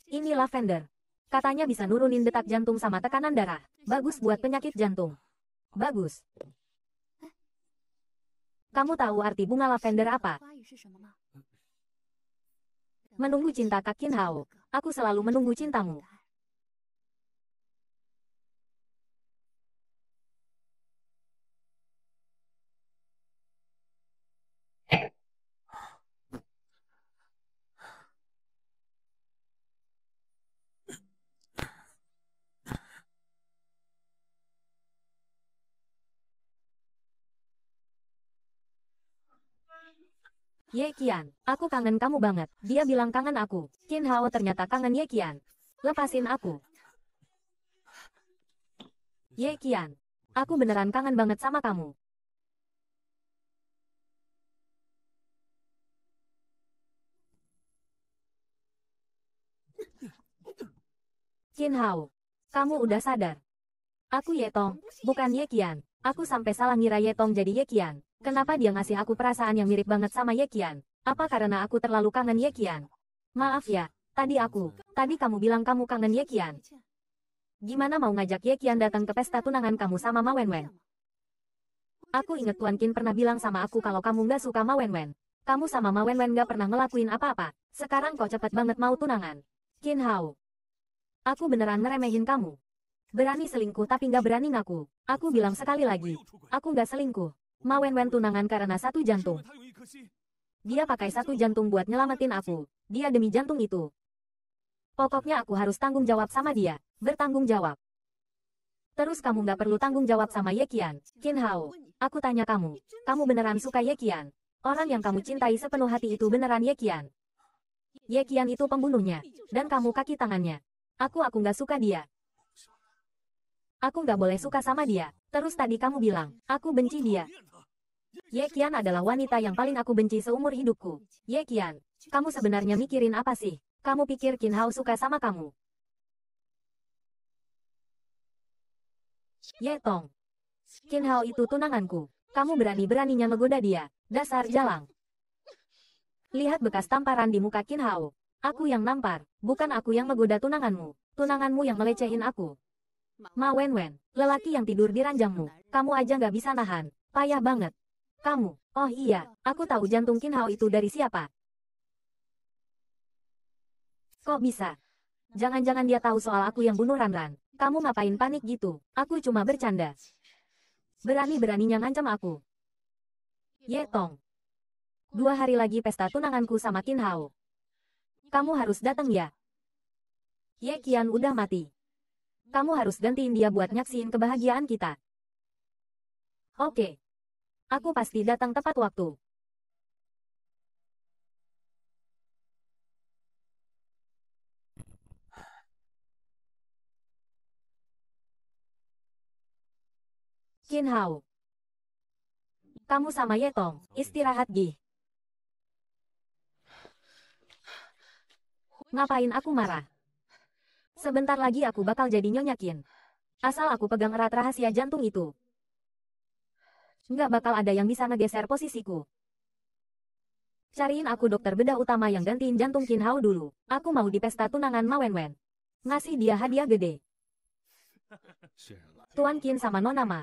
Ini lavender. Katanya bisa nurunin detak jantung sama tekanan darah. Bagus buat penyakit jantung. Bagus. Kamu tahu arti bunga lavender apa? Menunggu cinta Kak Hao. Aku selalu menunggu cintamu. Ye Qian, aku kangen kamu banget. Dia bilang kangen aku. Qin Hao ternyata kangen Ye Qian. Lepasin aku. Ye Qian, aku beneran kangen banget sama kamu. Qin Hao, kamu udah sadar. Aku Ye Tong, bukan Ye Qian. Aku sampai salah ngira Ye jadi Yekian. Kenapa dia ngasih aku perasaan yang mirip banget sama Yekian? Apa karena aku terlalu kangen Yekian? Maaf ya, tadi aku, tadi kamu bilang kamu kangen Yekian. Gimana mau ngajak Yekian datang ke pesta tunangan kamu sama Ma Wenwen? Aku inget Tuan Kin pernah bilang sama aku kalau kamu gak suka Ma Wenwen. Kamu sama Ma Wenwen gak pernah ngelakuin apa-apa. Sekarang kau cepet banget mau tunangan. Kin Hao. Aku beneran ngeremehin kamu. Berani selingkuh tapi nggak berani ngaku. Aku bilang sekali lagi. Aku nggak selingkuh. Ma Wen Wen tunangan karena satu jantung. Dia pakai satu jantung buat nyelamatin aku. Dia demi jantung itu. Pokoknya aku harus tanggung jawab sama dia. Bertanggung jawab. Terus kamu nggak perlu tanggung jawab sama Ye Qian, Qin Hao, aku tanya kamu. Kamu beneran suka Ye Qian? Orang yang kamu cintai sepenuh hati itu beneran Ye Qian? Ye Qian itu pembunuhnya. Dan kamu kaki tangannya. Aku aku nggak suka dia. Aku nggak boleh suka sama dia. Terus tadi kamu bilang, aku benci dia. Ye Qian adalah wanita yang paling aku benci seumur hidupku. Ye Qian, kamu sebenarnya mikirin apa sih? Kamu pikir Qin Hao suka sama kamu? Ye Tong, Qin Hao itu tunanganku. Kamu berani-beraninya menggoda dia, dasar jalang. Lihat bekas tamparan di muka Qin Hao. Aku yang nampar, bukan aku yang menggoda tunanganmu. Tunanganmu yang melecehin aku. Ma Wen-Wen, lelaki yang tidur di ranjangmu, kamu aja nggak bisa nahan, payah banget. Kamu, oh iya, aku tahu jantung Kin Hao itu dari siapa. Kok bisa? Jangan-jangan dia tahu soal aku yang bunuh Ranran. -ran. Kamu ngapain panik gitu? Aku cuma bercanda. Berani-beraninya ngancam aku. Ye Tong. Dua hari lagi pesta tunanganku sama Kin Hao. Kamu harus datang ya. Ye Qian udah mati. Kamu harus gantiin dia buat nyaksiin kebahagiaan kita. Oke. Aku pasti datang tepat waktu. Qin Hao. Kamu sama Ye Tong. istirahat Gi. Ngapain aku marah? Sebentar lagi aku bakal jadi nyonyakin. Asal aku pegang erat rahasia jantung itu. Nggak bakal ada yang bisa ngegeser posisiku. Cariin aku dokter bedah utama yang gantiin jantung Qin Hao dulu. Aku mau di pesta tunangan Ma Wen Ngasih dia hadiah gede. Tuan Qin sama Nona Ma.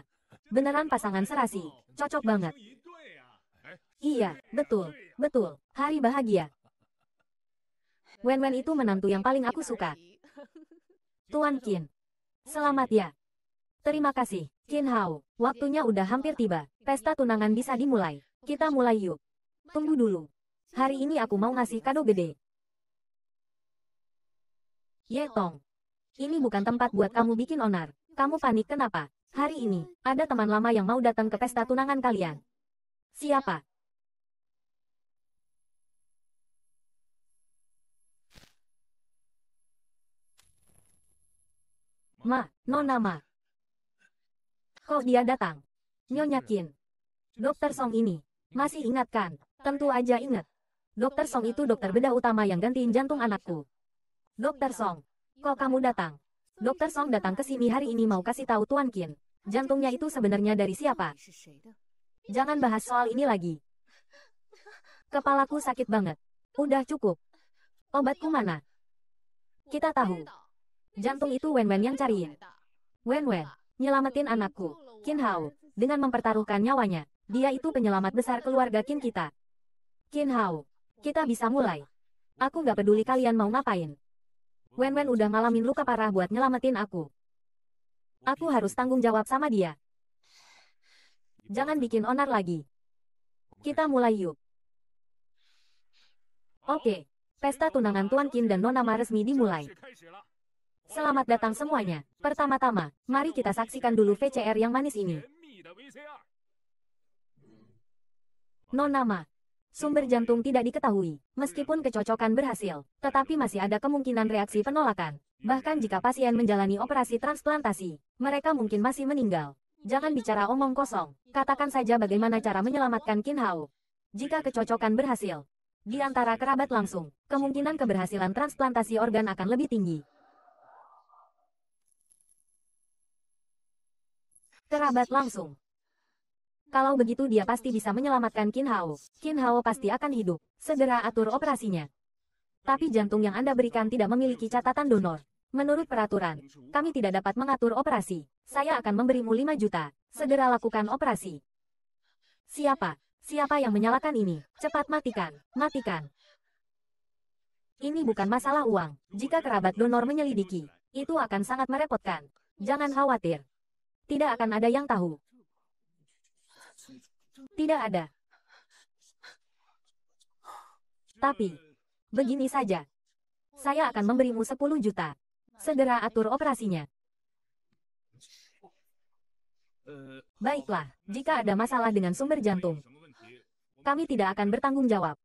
Beneran pasangan serasi. Cocok banget. Iya, betul, betul. Hari bahagia. Wen Wen itu menantu yang paling aku suka. Tuan Qin. Selamat ya. Terima kasih, Qin Hao. Waktunya udah hampir tiba. Pesta tunangan bisa dimulai. Kita mulai yuk. Tunggu dulu. Hari ini aku mau ngasih kado gede. Ye Tong. Ini bukan tempat buat kamu bikin onar. Kamu panik kenapa? Hari ini, ada teman lama yang mau datang ke pesta tunangan kalian. Siapa? Ma, Nona Ma. Kok dia datang? Nyonya Kin. Dokter Song ini. Masih ingat kan? Tentu aja ingat. Dokter Song itu dokter bedah utama yang gantiin jantung anakku. Dokter Song, kok kamu datang? Dokter Song datang ke sini hari ini mau kasih tahu Tuan Kin. Jantungnya itu sebenarnya dari siapa? Jangan bahas soal ini lagi. Kepalaku sakit banget. Udah cukup. Obatku mana? Kita tahu. Jantung itu Wen-Wen yang cariin. Wen-Wen, nyelamatin anakku. Qin Hao, dengan mempertaruhkan nyawanya, dia itu penyelamat besar keluarga Qin kita. Qin Hao, kita bisa mulai. Aku gak peduli kalian mau ngapain. Wen-Wen udah ngalamin luka parah buat nyelamatin aku. Aku harus tanggung jawab sama dia. Jangan bikin onar lagi. Kita mulai yuk. Oke, pesta tunangan Tuan Kim dan Nona Ma resmi dimulai. Selamat datang semuanya. Pertama-tama, mari kita saksikan dulu VCR yang manis ini. Nonama. Sumber jantung tidak diketahui. Meskipun kecocokan berhasil, tetapi masih ada kemungkinan reaksi penolakan. Bahkan jika pasien menjalani operasi transplantasi, mereka mungkin masih meninggal. Jangan bicara omong kosong. Katakan saja bagaimana cara menyelamatkan Kin Hao. Jika kecocokan berhasil, di antara kerabat langsung, kemungkinan keberhasilan transplantasi organ akan lebih tinggi. Kerabat langsung. Kalau begitu dia pasti bisa menyelamatkan Qin Hao. Qin Hao pasti akan hidup. Segera atur operasinya. Tapi jantung yang Anda berikan tidak memiliki catatan donor. Menurut peraturan, kami tidak dapat mengatur operasi. Saya akan memberimu 5 juta. Segera lakukan operasi. Siapa? Siapa yang menyalakan ini? Cepat matikan. Matikan. Ini bukan masalah uang. Jika kerabat donor menyelidiki, itu akan sangat merepotkan. Jangan khawatir. Tidak akan ada yang tahu. Tidak ada. Tapi, begini saja. Saya akan memberimu 10 juta. Segera atur operasinya. Baiklah, jika ada masalah dengan sumber jantung, kami tidak akan bertanggung jawab.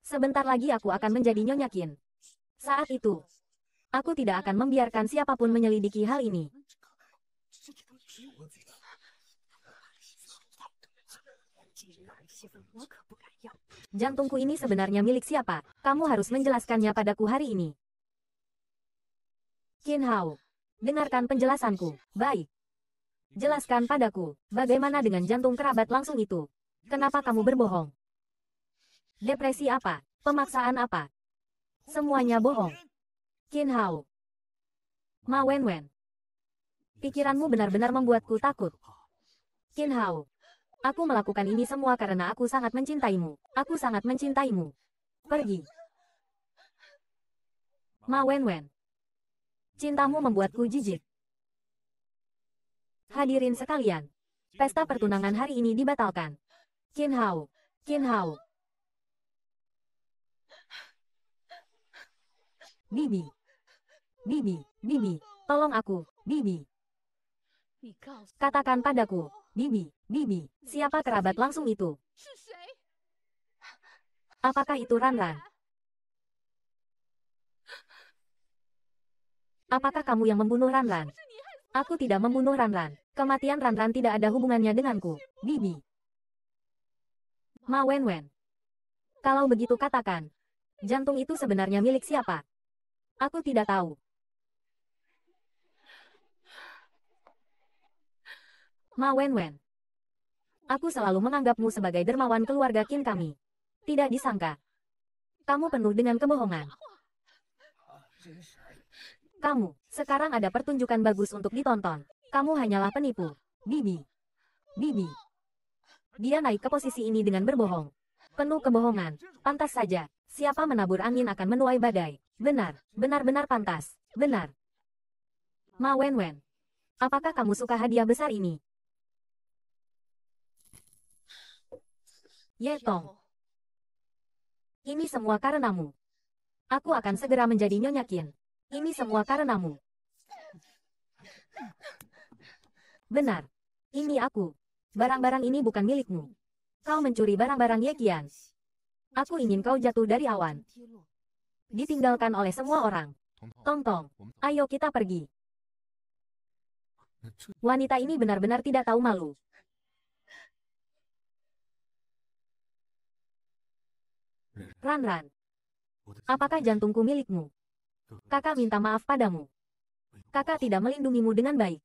Sebentar lagi aku akan menjadi nyonyakin. Saat itu, aku tidak akan membiarkan siapapun menyelidiki hal ini. Jantungku ini sebenarnya milik siapa? Kamu harus menjelaskannya padaku hari ini. Qin Hao. Dengarkan penjelasanku. Baik. Jelaskan padaku, bagaimana dengan jantung kerabat langsung itu? Kenapa kamu berbohong? Depresi apa? Pemaksaan apa? Semuanya bohong. Qin Hao. Ma Wenwen. Pikiranmu benar-benar membuatku takut. Qin Hao. Aku melakukan ini semua karena aku sangat mencintaimu. Aku sangat mencintaimu. Pergi. Ma Wenwen. Cintamu membuatku jijik. Hadirin sekalian. Pesta pertunangan hari ini dibatalkan. Qin Hao. Qin Hao. Bibi. Bibi. Bibi. Tolong aku. Bibi. Katakan padaku, Bibi, Bibi, siapa kerabat langsung itu? Apakah itu Ranran? Apakah kamu yang membunuh Ranran? Aku tidak membunuh Ranran. Kematian Ranran tidak ada hubungannya denganku, Bibi. Ma Wen Wen. Kalau begitu katakan. Jantung itu sebenarnya milik siapa? Aku tidak tahu. Ma Wen Aku selalu menganggapmu sebagai dermawan keluarga Kim kami. Tidak disangka. Kamu penuh dengan kebohongan. Kamu, sekarang ada pertunjukan bagus untuk ditonton. Kamu hanyalah penipu. Bibi. Bibi. Dia naik ke posisi ini dengan berbohong. Penuh kebohongan. Pantas saja. Siapa menabur angin akan menuai badai. Benar, benar-benar pantas. Benar. Ma Wen Wen. Apakah kamu suka hadiah besar ini? Tong. Ini semua karenamu. Aku akan segera menjadi Nyonya Qin. Ini semua karenamu. Benar. Ini aku. Barang-barang ini bukan milikmu. Kau mencuri barang-barang Ye Qian. Aku ingin kau jatuh dari awan. Ditinggalkan oleh semua orang. Tong-tong, ayo kita pergi. Wanita ini benar-benar tidak tahu malu. Ran Ran. apakah jantungku milikmu? Kakak minta maaf padamu. Kakak tidak melindungimu dengan baik.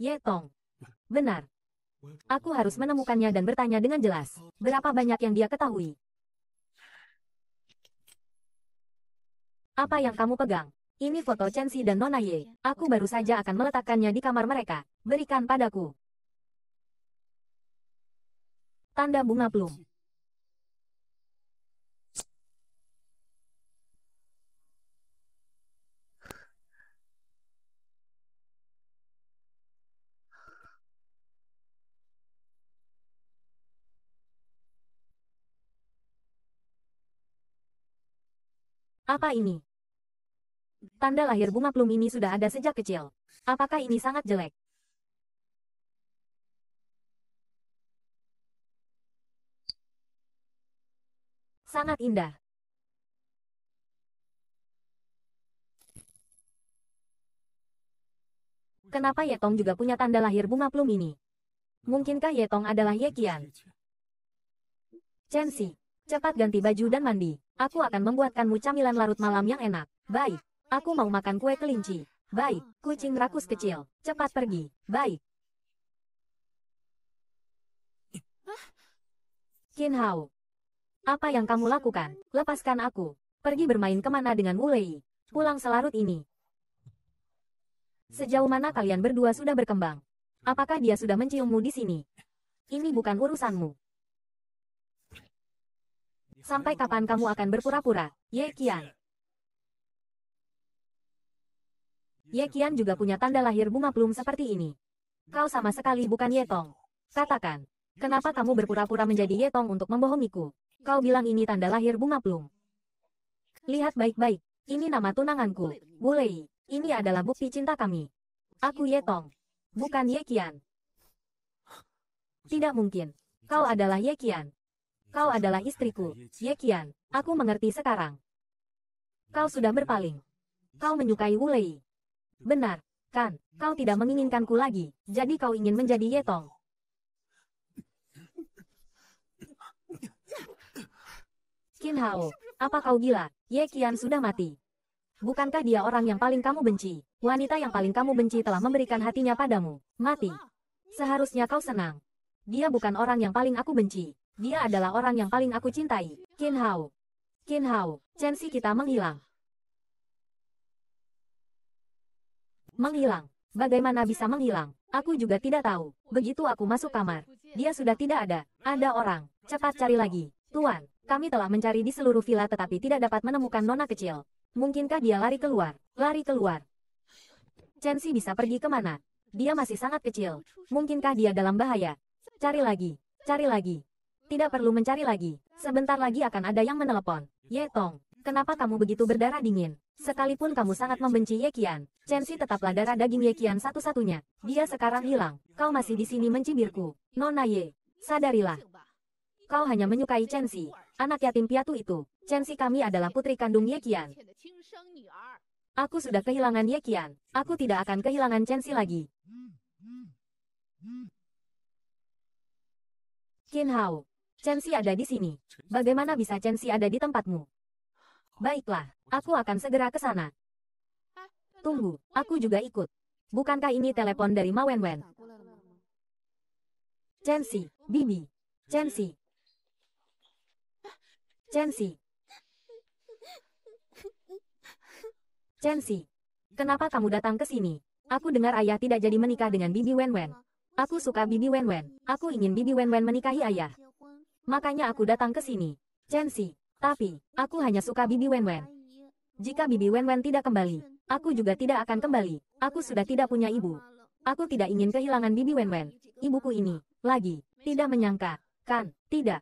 Yetong. Benar. Aku harus menemukannya dan bertanya dengan jelas. Berapa banyak yang dia ketahui? Apa yang kamu pegang? Ini foto Chen Xi dan Nona Ye. Aku baru saja akan meletakkannya di kamar mereka. Berikan padaku. Tanda bunga plum. Apa ini? Tanda lahir bunga plum ini sudah ada sejak kecil. Apakah ini sangat jelek? sangat indah. Kenapa Yetong juga punya tanda lahir bunga plum ini? Mungkinkah Yetong adalah Ye Qian? Si, cepat ganti baju dan mandi. Aku akan membuatkanmu camilan larut malam yang enak. Baik, aku mau makan kue kelinci. Baik, kucing rakus kecil, cepat pergi. Baik. Qin Hao, apa yang kamu lakukan? Lepaskan aku. Pergi bermain kemana dengan Wulei. Pulang selarut ini. Sejauh mana kalian berdua sudah berkembang? Apakah dia sudah menciummu di sini? Ini bukan urusanmu. Sampai kapan kamu akan berpura-pura, Ye Qian? Ye Qian juga punya tanda lahir bunga plum seperti ini. Kau sama sekali bukan Ye Tong. Katakan, Kenapa kamu berpura-pura menjadi Yetong untuk membohongiku? Kau bilang ini tanda lahir bunga plum. Lihat baik-baik, ini nama tunanganku, Bulei. Ini adalah bukti cinta kami. Aku Yetong, bukan Ye Yekian. Tidak mungkin. Kau adalah Ye Yekian. Kau adalah istriku, Ye Yekian. Aku mengerti sekarang. Kau sudah berpaling. Kau menyukai Wulei. Benar, kan? Kau tidak menginginkanku lagi, jadi kau ingin menjadi Yetong. Qin Hao, apa kau gila? Ye Qian sudah mati. Bukankah dia orang yang paling kamu benci? Wanita yang paling kamu benci telah memberikan hatinya padamu. Mati. Seharusnya kau senang. Dia bukan orang yang paling aku benci. Dia adalah orang yang paling aku cintai. Qin Hao. Qin Hao, tensi kita menghilang. Menghilang. Bagaimana bisa menghilang? Aku juga tidak tahu. Begitu aku masuk kamar. Dia sudah tidak ada. Ada orang. Cepat cari lagi. Tuan. Kami telah mencari di seluruh villa tetapi tidak dapat menemukan nona kecil. Mungkinkah dia lari keluar? Lari keluar. Chen Chensi bisa pergi kemana? Dia masih sangat kecil. Mungkinkah dia dalam bahaya? Cari lagi. Cari lagi. Tidak perlu mencari lagi. Sebentar lagi akan ada yang menelepon. Ye Tong, kenapa kamu begitu berdarah dingin? Sekalipun kamu sangat membenci Ye Qian, Chensi tetaplah darah daging Ye Qian satu-satunya. Dia sekarang hilang. Kau masih di sini mencibirku. Nona Ye, sadarilah. Kau hanya menyukai Chen Chensi anak yatim piatu itu. Si kami adalah putri kandung Ye Qian. Aku sudah kehilangan Ye Qian. Aku tidak akan kehilangan Chen Si lagi. Qin Hao, Chen Si ada di sini. Bagaimana bisa Chen Si ada di tempatmu? Baiklah, aku akan segera ke sana. Tunggu, aku juga ikut. Bukankah ini telepon dari Ma Wen Wen? Si, Bibi. Chen Si. Chensi. Chensi, Kenapa kamu datang ke sini? Aku dengar ayah tidak jadi menikah dengan Bibi Wenwen. Aku suka Bibi Wenwen. Aku ingin Bibi Wenwen menikahi ayah. Makanya aku datang ke sini. Chensi, Tapi, aku hanya suka Bibi Wenwen. Jika Bibi Wenwen tidak kembali, aku juga tidak akan kembali. Aku sudah tidak punya ibu. Aku tidak ingin kehilangan Bibi Wenwen. Ibuku ini, lagi, tidak menyangka, kan, tidak,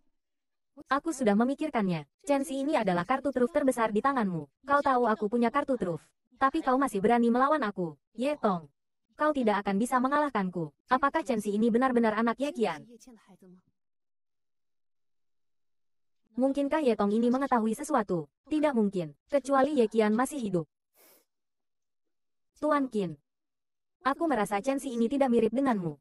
Aku sudah memikirkannya. Chance ini adalah kartu truf terbesar di tanganmu. Kau tahu aku punya kartu truf. Tapi kau masih berani melawan aku. Ye Tong. Kau tidak akan bisa mengalahkanku. Apakah Chance ini benar-benar anak Ye Qian? Mungkinkah Ye Tong ini mengetahui sesuatu? Tidak mungkin, kecuali Ye Qian masih hidup. Tuan Qin, Aku merasa Chen Si ini tidak mirip denganmu.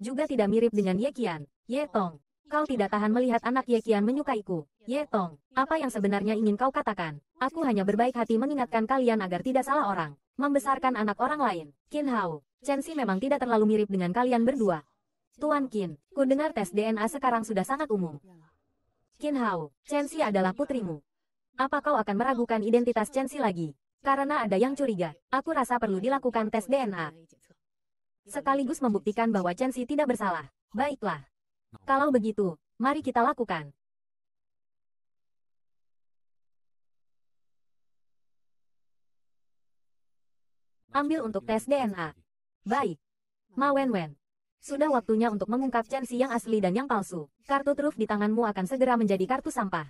Juga tidak mirip dengan Ye Qian, Ye Tong. Kau tidak tahan melihat anak Ye Qian menyukaiku. Ye Tong, apa yang sebenarnya ingin kau katakan? Aku hanya berbaik hati mengingatkan kalian agar tidak salah orang. Membesarkan anak orang lain. Qin Hao, Chen Xi memang tidak terlalu mirip dengan kalian berdua. Tuan Qin, ku dengar tes DNA sekarang sudah sangat umum. Qin Hao, Chen Xi adalah putrimu. Apa kau akan meragukan identitas Chen Xi lagi? Karena ada yang curiga, aku rasa perlu dilakukan tes DNA. Sekaligus membuktikan bahwa Chen Xi tidak bersalah. Baiklah, Nah, kalau begitu, mari kita lakukan. Ambil untuk tes DNA. Baik. Ma Wen Wen. Sudah waktunya untuk mengungkap Chansi yang asli dan yang palsu. Kartu truf di tanganmu akan segera menjadi kartu sampah.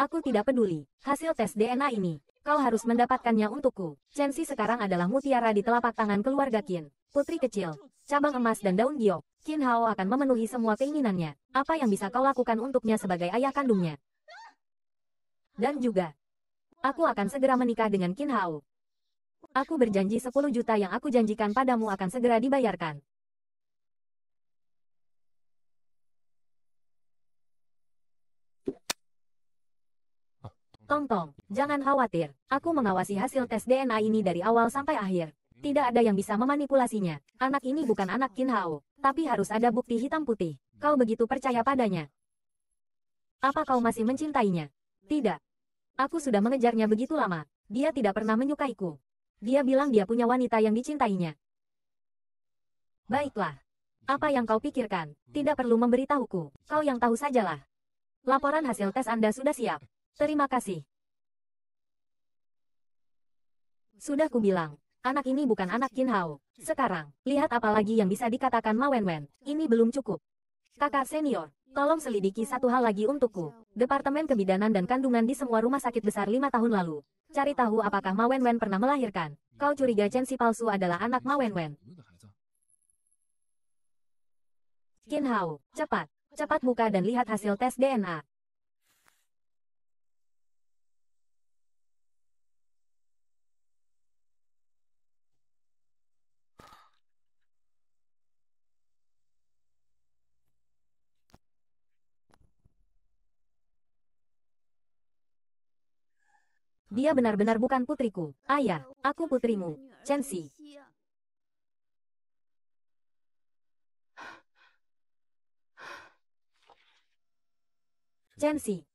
Aku tidak peduli. Hasil tes DNA ini. Kau harus mendapatkannya untukku. Chansi sekarang adalah mutiara di telapak tangan keluarga Qin. Putri kecil. Cabang emas dan daun giok. Qin Hao akan memenuhi semua keinginannya, apa yang bisa kau lakukan untuknya sebagai ayah kandungnya. Dan juga, aku akan segera menikah dengan Qin Hao. Aku berjanji 10 juta yang aku janjikan padamu akan segera dibayarkan. Tong Tong, jangan khawatir, aku mengawasi hasil tes DNA ini dari awal sampai akhir. Tidak ada yang bisa memanipulasinya. Anak ini bukan anak Qin Hao, tapi harus ada bukti hitam putih. Kau begitu percaya padanya. Apa kau masih mencintainya? Tidak. Aku sudah mengejarnya begitu lama. Dia tidak pernah menyukaiku. Dia bilang dia punya wanita yang dicintainya. Baiklah. Apa yang kau pikirkan? Tidak perlu memberitahuku. Kau yang tahu sajalah. Laporan hasil tes Anda sudah siap. Terima kasih. Sudah kubilang, Anak ini bukan anak Jin Hao. Sekarang, lihat apa lagi yang bisa dikatakan Ma Wen Wen. Ini belum cukup. Kakak senior, tolong selidiki satu hal lagi untukku. Departemen Kebidanan dan Kandungan di semua rumah sakit besar lima tahun lalu. Cari tahu apakah Ma Wen Wen pernah melahirkan. Kau curiga Chen si palsu adalah anak Ma Wen Wen. Jin Hao, cepat. Cepat buka dan lihat hasil tes DNA. Dia benar-benar bukan putriku. Ayah, ya, aku putrimu. Chen Xi. Chen Xi,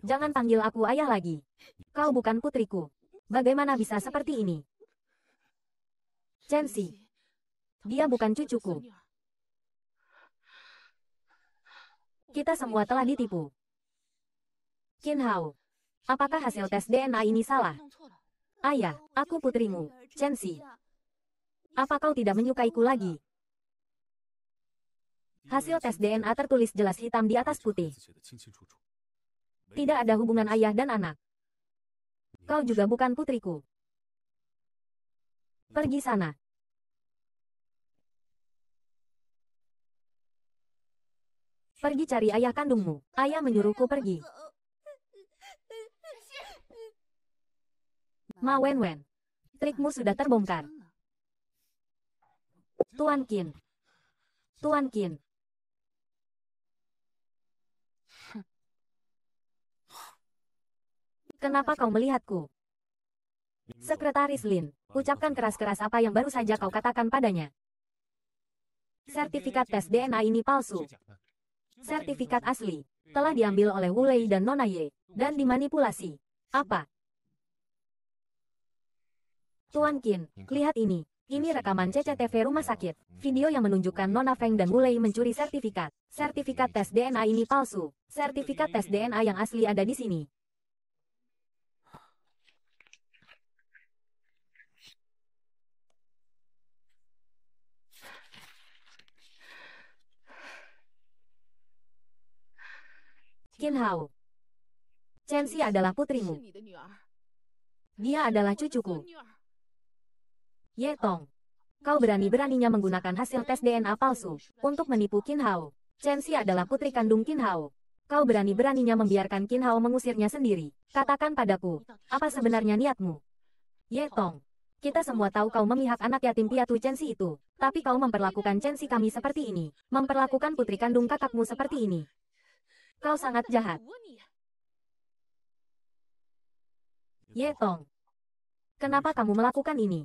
Jangan panggil aku ayah lagi. Kau bukan putriku. Bagaimana bisa seperti ini? Chen Xi, Dia bukan cucuku. Kita semua telah ditipu. Qin Hao. Apakah hasil tes DNA ini salah? Ayah, ya, aku putrimu, Chen Xi. Apa kau tidak menyukaiku lagi? Hasil tes DNA tertulis jelas hitam di atas putih. Tidak ada hubungan ayah dan anak. Kau juga bukan putriku. Pergi sana. Pergi cari ayah kandungmu. Ayah menyuruhku pergi. Ma Wen, Trikmu sudah terbongkar. Tuan Kin. Tuan Kin. Kenapa kau melihatku? Sekretaris Lin, ucapkan keras-keras apa yang baru saja kau katakan padanya. Sertifikat tes DNA ini palsu. Sertifikat asli telah diambil oleh Wu Lei dan Nona Ye dan dimanipulasi. Apa? Tuan Qin, lihat ini. Ini rekaman CCTV rumah sakit. Video yang menunjukkan Nona Feng dan mulai mencuri sertifikat. Sertifikat tes DNA ini palsu. Sertifikat tes DNA yang asli ada di sini. Qin Hao. Chen Xi adalah putrimu. Dia adalah cucuku. Ye Tong. Kau berani-beraninya menggunakan hasil tes DNA palsu untuk menipu Qin Hao. Chen Xi adalah putri kandung Qin Hao. Kau berani-beraninya membiarkan Qin Hao mengusirnya sendiri. Katakan padaku, apa sebenarnya niatmu? Ye Tong. Kita semua tahu kau memihak anak yatim piatu Chen Xi itu. Tapi kau memperlakukan Chen Xi kami seperti ini. Memperlakukan putri kandung kakakmu seperti ini. Kau sangat jahat. Ye Tong. Kenapa kamu melakukan ini?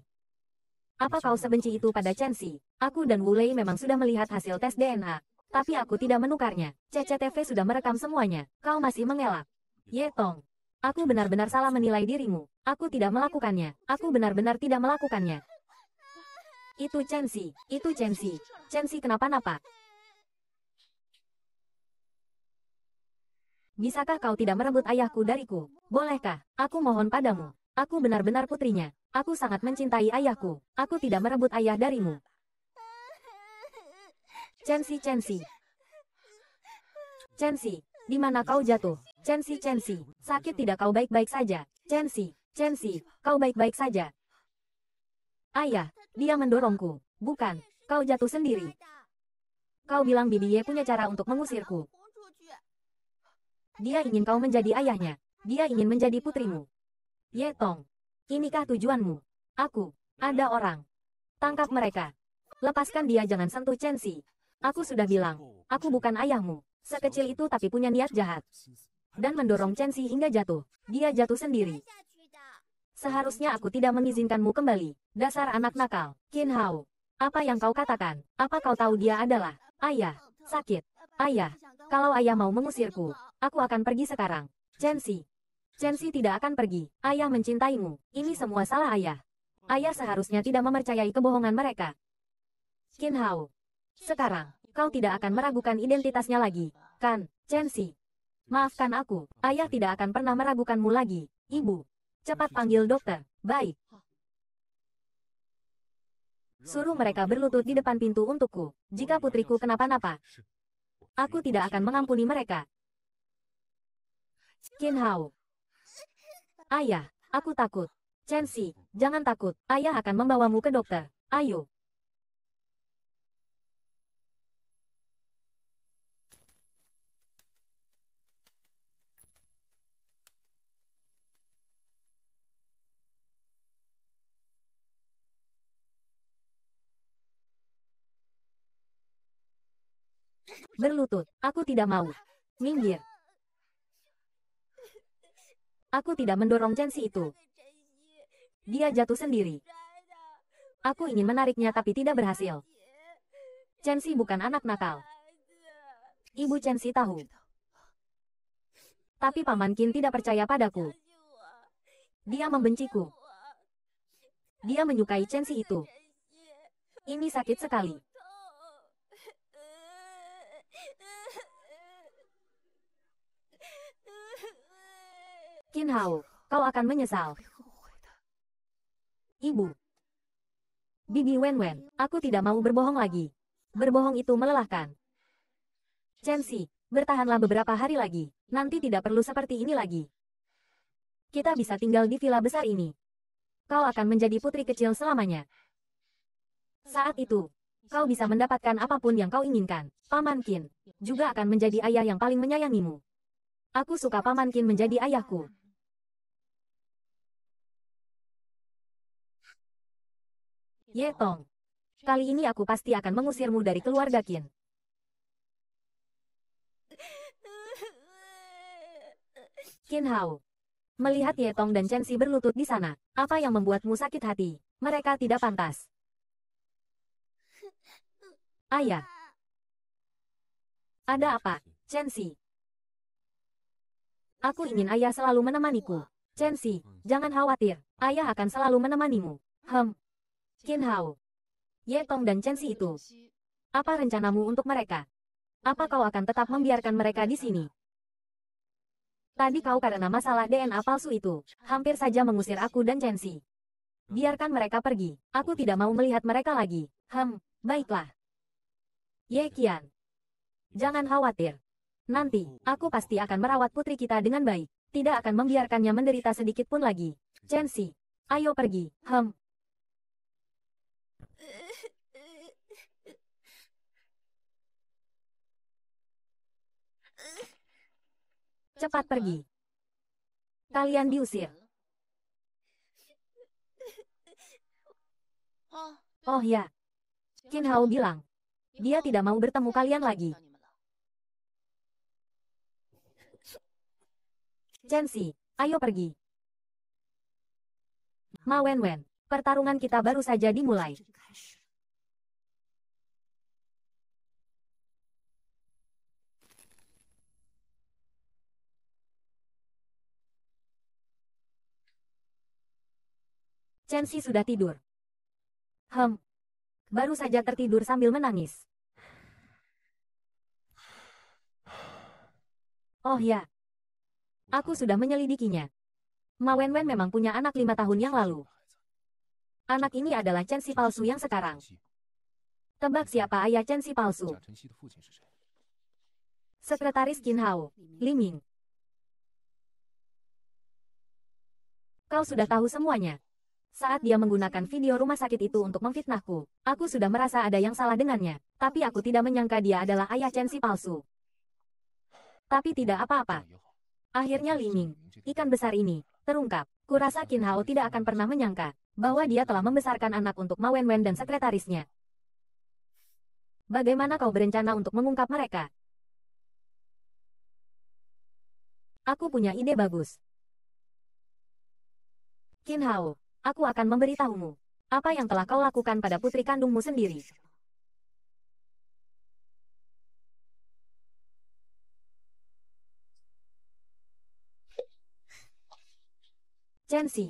Apa kau sebenci itu pada Chen Xi? Aku dan Wu Lei memang sudah melihat hasil tes DNA. Tapi aku tidak menukarnya. CCTV sudah merekam semuanya. Kau masih mengelak. Ye Tong. Aku benar-benar salah menilai dirimu. Aku tidak melakukannya. Aku benar-benar tidak melakukannya. Itu Chen Xi. Itu Chen Chen Xi kenapa-napa? Bisakah kau tidak merebut ayahku dariku? Bolehkah? Aku mohon padamu. Aku benar-benar putrinya. Aku sangat mencintai ayahku. Aku tidak merebut ayah darimu. Chensi Chensi. Chensi, di mana kau jatuh? Chensi Chensi, sakit tidak kau baik-baik saja? Chensi, Chensi, kau baik-baik saja? Ayah, dia mendorongku. Bukan, kau jatuh sendiri. Kau bilang Bibi Ye punya cara untuk mengusirku. Dia ingin kau menjadi ayahnya. Dia ingin menjadi putrimu. Ye Tong, Inikah tujuanmu? Aku, ada orang. Tangkap mereka. Lepaskan dia jangan sentuh Chensi. Aku sudah bilang, aku bukan ayahmu. Sekecil itu tapi punya niat jahat. Dan mendorong Chensi hingga jatuh. Dia jatuh sendiri. Seharusnya aku tidak mengizinkanmu kembali. Dasar anak nakal. Qin Hao. Apa yang kau katakan? Apa kau tahu dia adalah? Ayah. Sakit. Ayah. Kalau ayah mau mengusirku, aku akan pergi sekarang. Chensi. Chensi tidak akan pergi. Ayah mencintaimu. Ini semua salah ayah. Ayah seharusnya tidak mempercayai kebohongan mereka. Qin Hao. Sekarang, kau tidak akan meragukan identitasnya lagi, kan, Chensi? Maafkan aku, ayah tidak akan pernah meragukanmu lagi, ibu. Cepat panggil dokter, baik. Suruh mereka berlutut di depan pintu untukku, jika putriku kenapa-napa. Aku tidak akan mengampuni mereka. Qin Hao. Ayah, aku takut. Chen Chensi, jangan takut, ayah akan membawamu ke dokter. Ayo. Berlutut, aku tidak mau. Minggir, Aku tidak mendorong Jensi itu. Dia jatuh sendiri. Aku ingin menariknya tapi tidak berhasil. Chensi bukan anak nakal. Ibu Chensi tahu. Tapi Paman Qin tidak percaya padaku. Dia membenciku. Dia menyukai Chensi itu. Ini sakit sekali. Qin Hao, kau akan menyesal. Ibu. Bibi Wen Wen, aku tidak mau berbohong lagi. Berbohong itu melelahkan. Chen Si, bertahanlah beberapa hari lagi. Nanti tidak perlu seperti ini lagi. Kita bisa tinggal di villa besar ini. Kau akan menjadi putri kecil selamanya. Saat itu, kau bisa mendapatkan apapun yang kau inginkan. Paman Qin juga akan menjadi ayah yang paling menyayangimu. Aku suka Paman Qin menjadi ayahku. Ye Tong. Kali ini aku pasti akan mengusirmu dari keluarga Qin. Qin Hao. Melihat Ye Tong dan Chen Xi berlutut di sana, apa yang membuatmu sakit hati? Mereka tidak pantas. Ayah. Ada apa, Chen Xi? Aku ingin ayah selalu menemaniku. Chen Xi, jangan khawatir, ayah akan selalu menemanimu. Hem, Qin Hao, Ye Tong dan Chen Si itu. Apa rencanamu untuk mereka? Apa kau akan tetap membiarkan mereka di sini? Tadi kau karena masalah DNA palsu itu, hampir saja mengusir aku dan Chen Si. Biarkan mereka pergi, aku tidak mau melihat mereka lagi. Hem, baiklah. Ye Qian. Jangan khawatir. Nanti, aku pasti akan merawat putri kita dengan baik. Tidak akan membiarkannya menderita sedikit pun lagi. Chen Si. Ayo pergi. Hem, Cepat pergi. Kalian diusir. Oh ya. Qin Hao bilang. Dia tidak mau bertemu kalian lagi. Chen Xi, ayo pergi. Ma Wen Wen, pertarungan kita baru saja dimulai. Xi sudah tidur. Hem. Baru saja tertidur sambil menangis. Oh ya. Aku sudah menyelidikinya. Ma Wenwen -wen memang punya anak lima tahun yang lalu. Anak ini adalah Xi palsu yang sekarang. Tebak siapa ayah Xi palsu? Sekretaris Qin Hao, Liming. Kau sudah tahu semuanya. Saat dia menggunakan video rumah sakit itu untuk memfitnahku, aku sudah merasa ada yang salah dengannya. Tapi aku tidak menyangka dia adalah ayah Chen si palsu. Tapi tidak apa-apa. Akhirnya Liming, ikan besar ini, terungkap. Kurasa Qin Hao tidak akan pernah menyangka bahwa dia telah membesarkan anak untuk Ma Wen Wen dan sekretarisnya. Bagaimana kau berencana untuk mengungkap mereka? Aku punya ide bagus. Qin Hao, aku akan memberitahumu. Apa yang telah kau lakukan pada putri kandungmu sendiri? Chensi,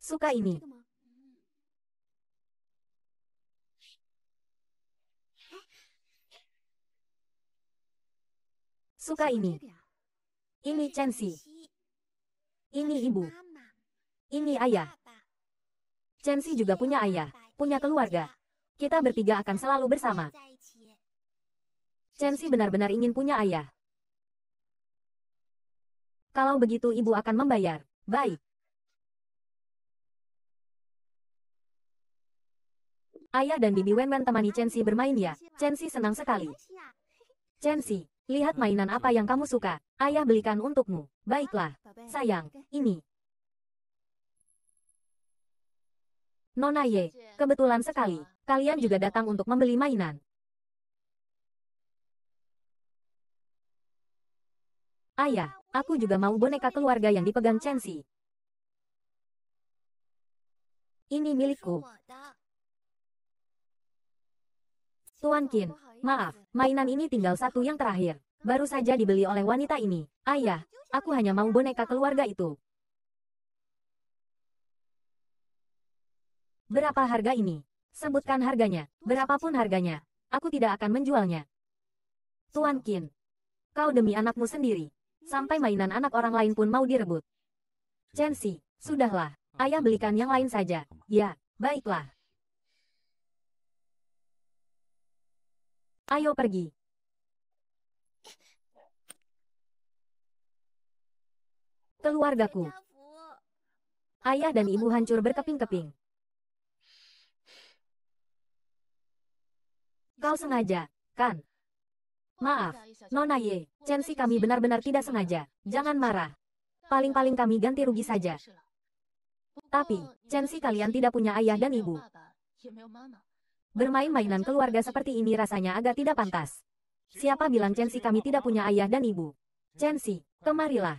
Suka ini. Suka ini. Ini Chensi. Ini ibu. Ini ayah. Chen Xi juga punya ayah, punya keluarga. Kita bertiga akan selalu bersama. Chen Xi benar-benar ingin punya ayah. Kalau begitu ibu akan membayar. Baik. Ayah dan Bibi Wenwen temani Chen Xi bermain ya. Chen Xi senang sekali. Chen Xi, lihat mainan apa yang kamu suka. Ayah belikan untukmu. Baiklah, sayang, ini. Nona Ye, kebetulan sekali, kalian juga datang untuk membeli mainan. Ayah, aku juga mau boneka keluarga yang dipegang Chensi. Ini milikku. Tuan Qin, maaf, mainan ini tinggal satu yang terakhir. Baru saja dibeli oleh wanita ini. Ayah, aku hanya mau boneka keluarga itu. Berapa harga ini? Sebutkan harganya, berapapun harganya. Aku tidak akan menjualnya. Tuan kin, Kau demi anakmu sendiri. Sampai mainan anak orang lain pun mau direbut. Chen Xi, sudahlah. Ayah belikan yang lain saja. Ya, baiklah. Ayo pergi. Keluargaku. Ayah dan ibu hancur berkeping-keping. Kau sengaja, kan? Maaf, Nona Ye, Chensi kami benar-benar tidak sengaja. Jangan marah. Paling-paling kami ganti rugi saja. Tapi, Chensi kalian tidak punya ayah dan ibu. Bermain mainan keluarga seperti ini rasanya agak tidak pantas. Siapa bilang Chensi kami tidak punya ayah dan ibu? Chensi, kemarilah.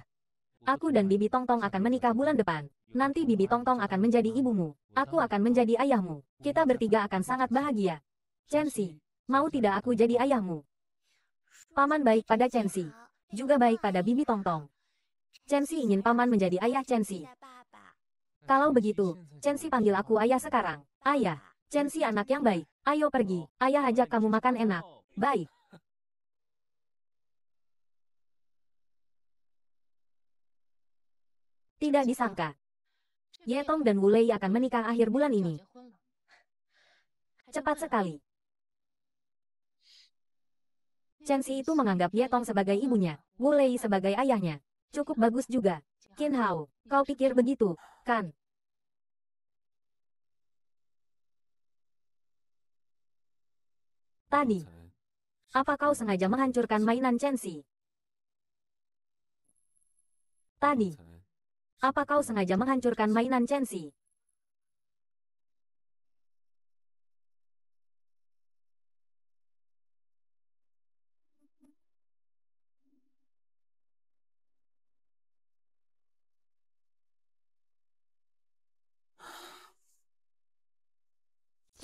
Aku dan Bibi Tongtong akan menikah bulan depan. Nanti Bibi Tongtong akan menjadi ibumu. Aku akan menjadi ayahmu. Kita bertiga akan sangat bahagia. Chensi, Mau tidak aku jadi ayahmu? Paman baik pada Chen Chensi. Juga baik pada Bibi Tong Tong. Chen Chensi ingin paman menjadi ayah Chen Chensi. Kalau begitu, Chen Chensi panggil aku ayah sekarang. Ayah, Chen Chensi anak yang baik. Ayo pergi, ayah ajak kamu makan enak. Baik. Tidak disangka, Yetong dan Wu Lei akan menikah akhir bulan ini. Cepat sekali. Chen Xi itu menganggap Ye Tong sebagai ibunya, Wu Lei sebagai ayahnya. Cukup bagus juga. Qin Hao, kau pikir begitu, kan? Tadi, apa kau sengaja menghancurkan mainan Chen Xi? Tadi, apa kau sengaja menghancurkan mainan Chen Xi?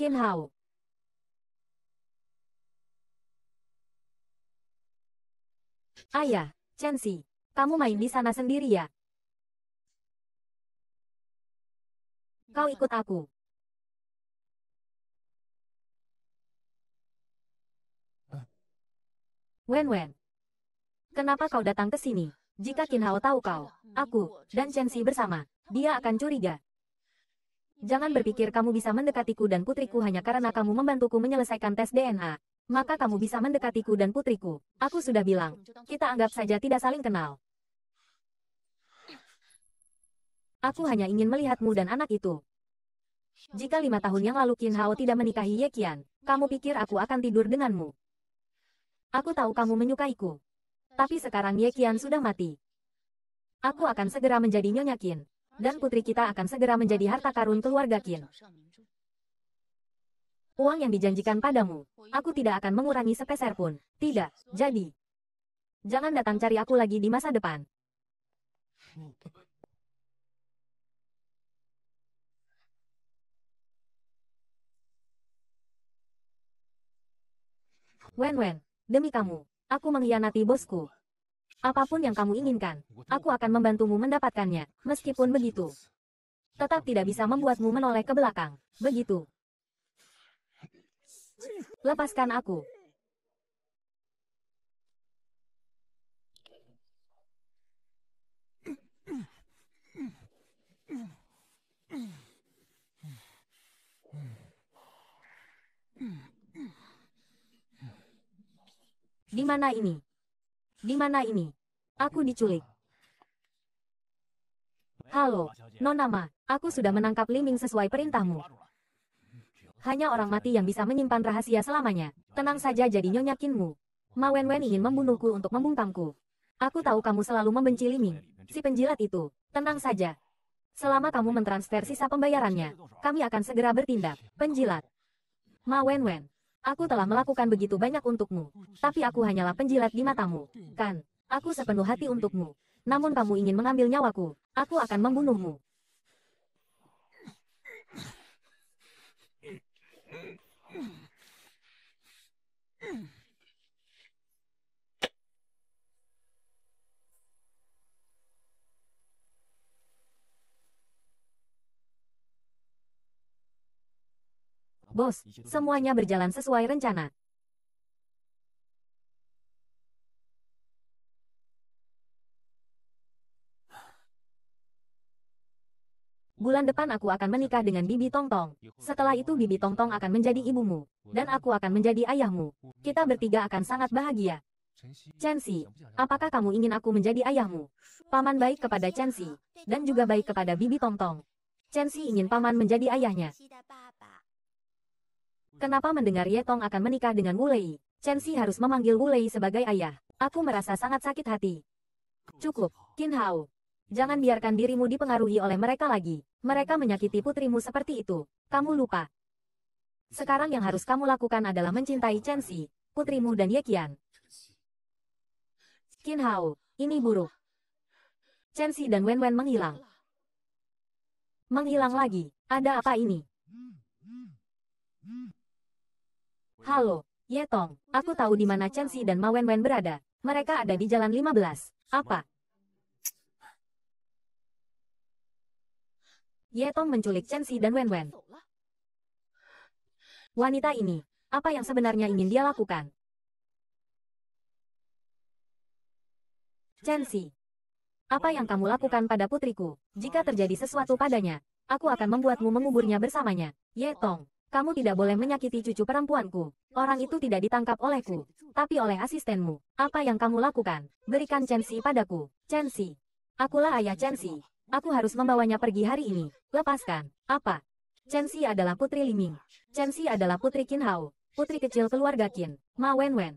Thiên Hảo. Ayah, Chansi, kamu main di sana sendiri ya? Kau ikut aku. Wen-Wen. Kenapa kau datang ke sini? Jika Kinhao tahu kau, aku, dan Chensi bersama, dia akan curiga. Jangan berpikir kamu bisa mendekatiku dan putriku hanya karena kamu membantuku menyelesaikan tes DNA. Maka kamu bisa mendekatiku dan putriku. Aku sudah bilang, kita anggap saja tidak saling kenal. Aku hanya ingin melihatmu dan anak itu. Jika lima tahun yang lalu Qin Hao tidak menikahi Ye Qian, kamu pikir aku akan tidur denganmu. Aku tahu kamu menyukaiku. Tapi sekarang Ye Qian sudah mati. Aku akan segera menjadi Nyonya Qin dan putri kita akan segera menjadi harta karun keluarga Qin. Uang yang dijanjikan padamu, aku tidak akan mengurangi sepeser pun. Tidak, jadi. Jangan datang cari aku lagi di masa depan. Wen-wen, demi kamu, aku mengkhianati bosku. Apapun yang kamu inginkan, aku akan membantumu mendapatkannya, meskipun begitu. Tetap tidak bisa membuatmu menoleh ke belakang, begitu. Lepaskan aku. Di mana ini? Di mana ini? Aku diculik. Halo, Nonama, aku sudah menangkap Liming sesuai perintahmu. Hanya orang mati yang bisa menyimpan rahasia selamanya. Tenang saja jadi nyonya Kinmu. Ma Wen Wen ingin membunuhku untuk membungkamku. Aku tahu kamu selalu membenci Liming, si penjilat itu. Tenang saja. Selama kamu mentransfer sisa pembayarannya, kami akan segera bertindak, penjilat. Ma Wen Wen, Aku telah melakukan begitu banyak untukmu. Tapi aku hanyalah penjilat di matamu. Kan? Aku sepenuh hati untukmu. Namun kamu ingin mengambil nyawaku. Aku akan membunuhmu. Hmm. Bos, semuanya berjalan sesuai rencana. Bulan depan aku akan menikah dengan Bibi Tongtong. Ya, Setelah itu Bibi Tongtong akan menjadi ibumu. Dan aku akan menjadi ayahmu. Oh, Kita bertiga akan sangat bahagia. Xi, apakah kamu ingin aku menjadi ayahmu? Paman baik kepada Xi, dan juga baik kepada Bibi Tongtong. Xi ingin paman menjadi ayahnya. Kenapa mendengar Ye Tong akan menikah dengan Wulei? Chen Xi harus memanggil Wulei sebagai ayah. Aku merasa sangat sakit hati. Cukup, Qin Hao. Jangan biarkan dirimu dipengaruhi oleh mereka lagi. Mereka menyakiti putrimu seperti itu. Kamu lupa. Sekarang yang harus kamu lakukan adalah mencintai Chen Xi, putrimu dan Ye Qian. Qin Hao, ini buruk. Chen Xi dan Wen Wen menghilang. Menghilang lagi. Ada apa ini? Halo, Yetong, aku tahu di mana Chen Xi dan Ma Wenwen berada. Mereka ada di jalan 15. Apa? Yetong menculik Chen Xi dan Wenwen. Wanita ini, apa yang sebenarnya ingin dia lakukan? Chen Xi, apa yang kamu lakukan pada putriku? Jika terjadi sesuatu padanya, aku akan membuatmu menguburnya bersamanya. Yetong, kamu tidak boleh menyakiti cucu perempuanku. Orang itu tidak ditangkap olehku, tapi oleh asistenmu. Apa yang kamu lakukan? Berikan Chensi padaku. Chensi. Akulah ayah Chensi. Aku harus membawanya pergi hari ini. Lepaskan. Apa? Chensi adalah putri Liming. Chensi adalah putri Qin Hao. Putri kecil keluarga Qin. Ma Wen Wen.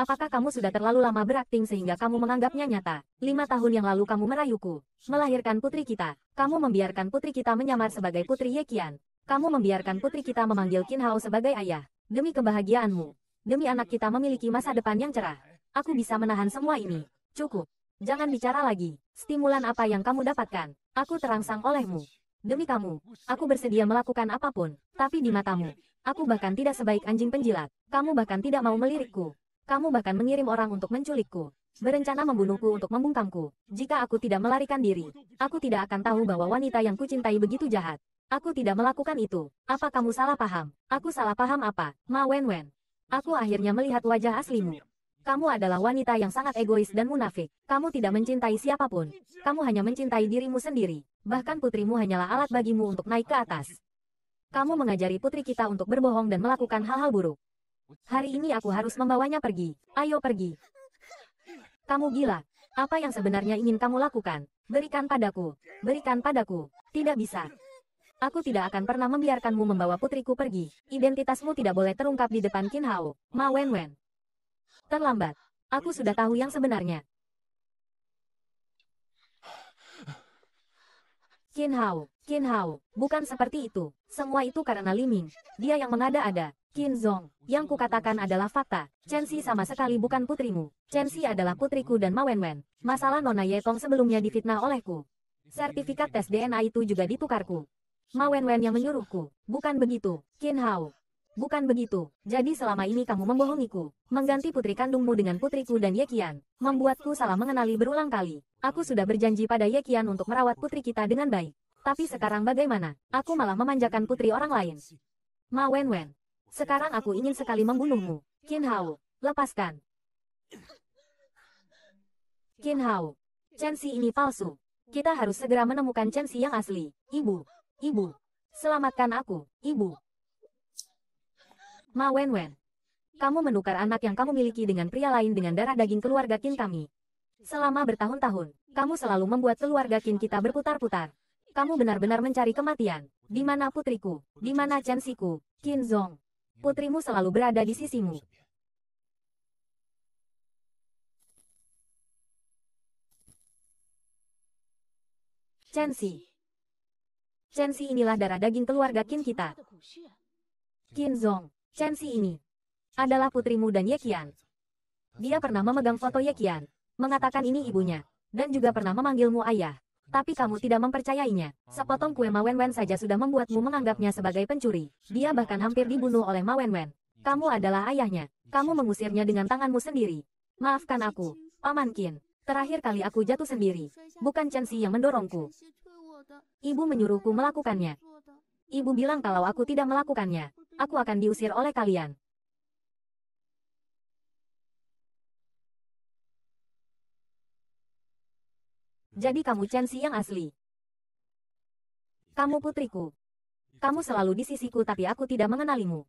Apakah kamu sudah terlalu lama berakting sehingga kamu menganggapnya nyata? Lima tahun yang lalu kamu merayuku, melahirkan putri kita. Kamu membiarkan putri kita menyamar sebagai putri Ye Qian. Kamu membiarkan putri kita memanggil Qin Hao sebagai ayah. Demi kebahagiaanmu. Demi anak kita memiliki masa depan yang cerah. Aku bisa menahan semua ini. Cukup. Jangan bicara lagi. Stimulan apa yang kamu dapatkan? Aku terangsang olehmu. Demi kamu, aku bersedia melakukan apapun, tapi di matamu, aku bahkan tidak sebaik anjing penjilat. Kamu bahkan tidak mau melirikku. Kamu bahkan mengirim orang untuk menculikku. Berencana membunuhku untuk membungkamku. Jika aku tidak melarikan diri, aku tidak akan tahu bahwa wanita yang kucintai begitu jahat. Aku tidak melakukan itu. Apa kamu salah paham? Aku salah paham apa? Ma Wenwen, Aku akhirnya melihat wajah aslimu. Kamu adalah wanita yang sangat egois dan munafik. Kamu tidak mencintai siapapun. Kamu hanya mencintai dirimu sendiri. Bahkan putrimu hanyalah alat bagimu untuk naik ke atas. Kamu mengajari putri kita untuk berbohong dan melakukan hal-hal buruk. Hari ini aku harus membawanya pergi. Ayo pergi. Kamu gila. Apa yang sebenarnya ingin kamu lakukan? Berikan padaku. Berikan padaku. Tidak bisa. Aku tidak akan pernah membiarkanmu membawa putriku pergi. Identitasmu tidak boleh terungkap di depan Qin Hao, Ma Wen Wen. Terlambat. Aku sudah tahu yang sebenarnya. Qin Hao, Qin Hao, bukan seperti itu. Semua itu karena Liming. Dia yang mengada-ada. Qin Zong, yang kukatakan adalah fakta. Chen Xi sama sekali bukan putrimu. Chen Xi adalah putriku dan Ma Wen Wen. Masalah Nona Yetong sebelumnya difitnah olehku. Sertifikat tes DNA itu juga ditukarku. Ma Wen yang menyuruhku. Bukan begitu, Qin Hao. Bukan begitu, jadi selama ini kamu membohongiku, mengganti putri kandungmu dengan putriku dan Ye Qian, membuatku salah mengenali berulang kali. Aku sudah berjanji pada Ye Qian untuk merawat putri kita dengan baik. Tapi sekarang bagaimana? Aku malah memanjakan putri orang lain. Ma Wen. sekarang aku ingin sekali membunuhmu. Qin Hao, lepaskan. Qin Hao, Chen Xi ini palsu. Kita harus segera menemukan Chen Xi yang asli, ibu. Ibu. Selamatkan aku, Ibu. Ma Wenwen, Kamu menukar anak yang kamu miliki dengan pria lain dengan darah daging keluarga Kin kami. Selama bertahun-tahun, kamu selalu membuat keluarga Kin kita berputar-putar. Kamu benar-benar mencari kematian. Di mana putriku? Di mana Chen Siku? Qin Zong. Putrimu selalu berada di sisimu. Chen Chen Xi inilah darah daging keluarga Qin kita. Qin Zong, Chen Xi ini adalah putrimu dan Ye Qian. Dia pernah memegang foto Ye Qian, mengatakan ini ibunya, dan juga pernah memanggilmu ayah. Tapi kamu tidak mempercayainya. Sepotong kue Ma Wenwen saja sudah membuatmu menganggapnya sebagai pencuri. Dia bahkan hampir dibunuh oleh Ma Wenwen. Kamu adalah ayahnya. Kamu mengusirnya dengan tanganmu sendiri. Maafkan aku, Paman Qin. Terakhir kali aku jatuh sendiri. Bukan Chen Xi yang mendorongku. Ibu menyuruhku melakukannya. Ibu bilang kalau aku tidak melakukannya, aku akan diusir oleh kalian. Jadi kamu Chen Xi yang asli. Kamu putriku. Kamu selalu di sisiku tapi aku tidak mengenalimu.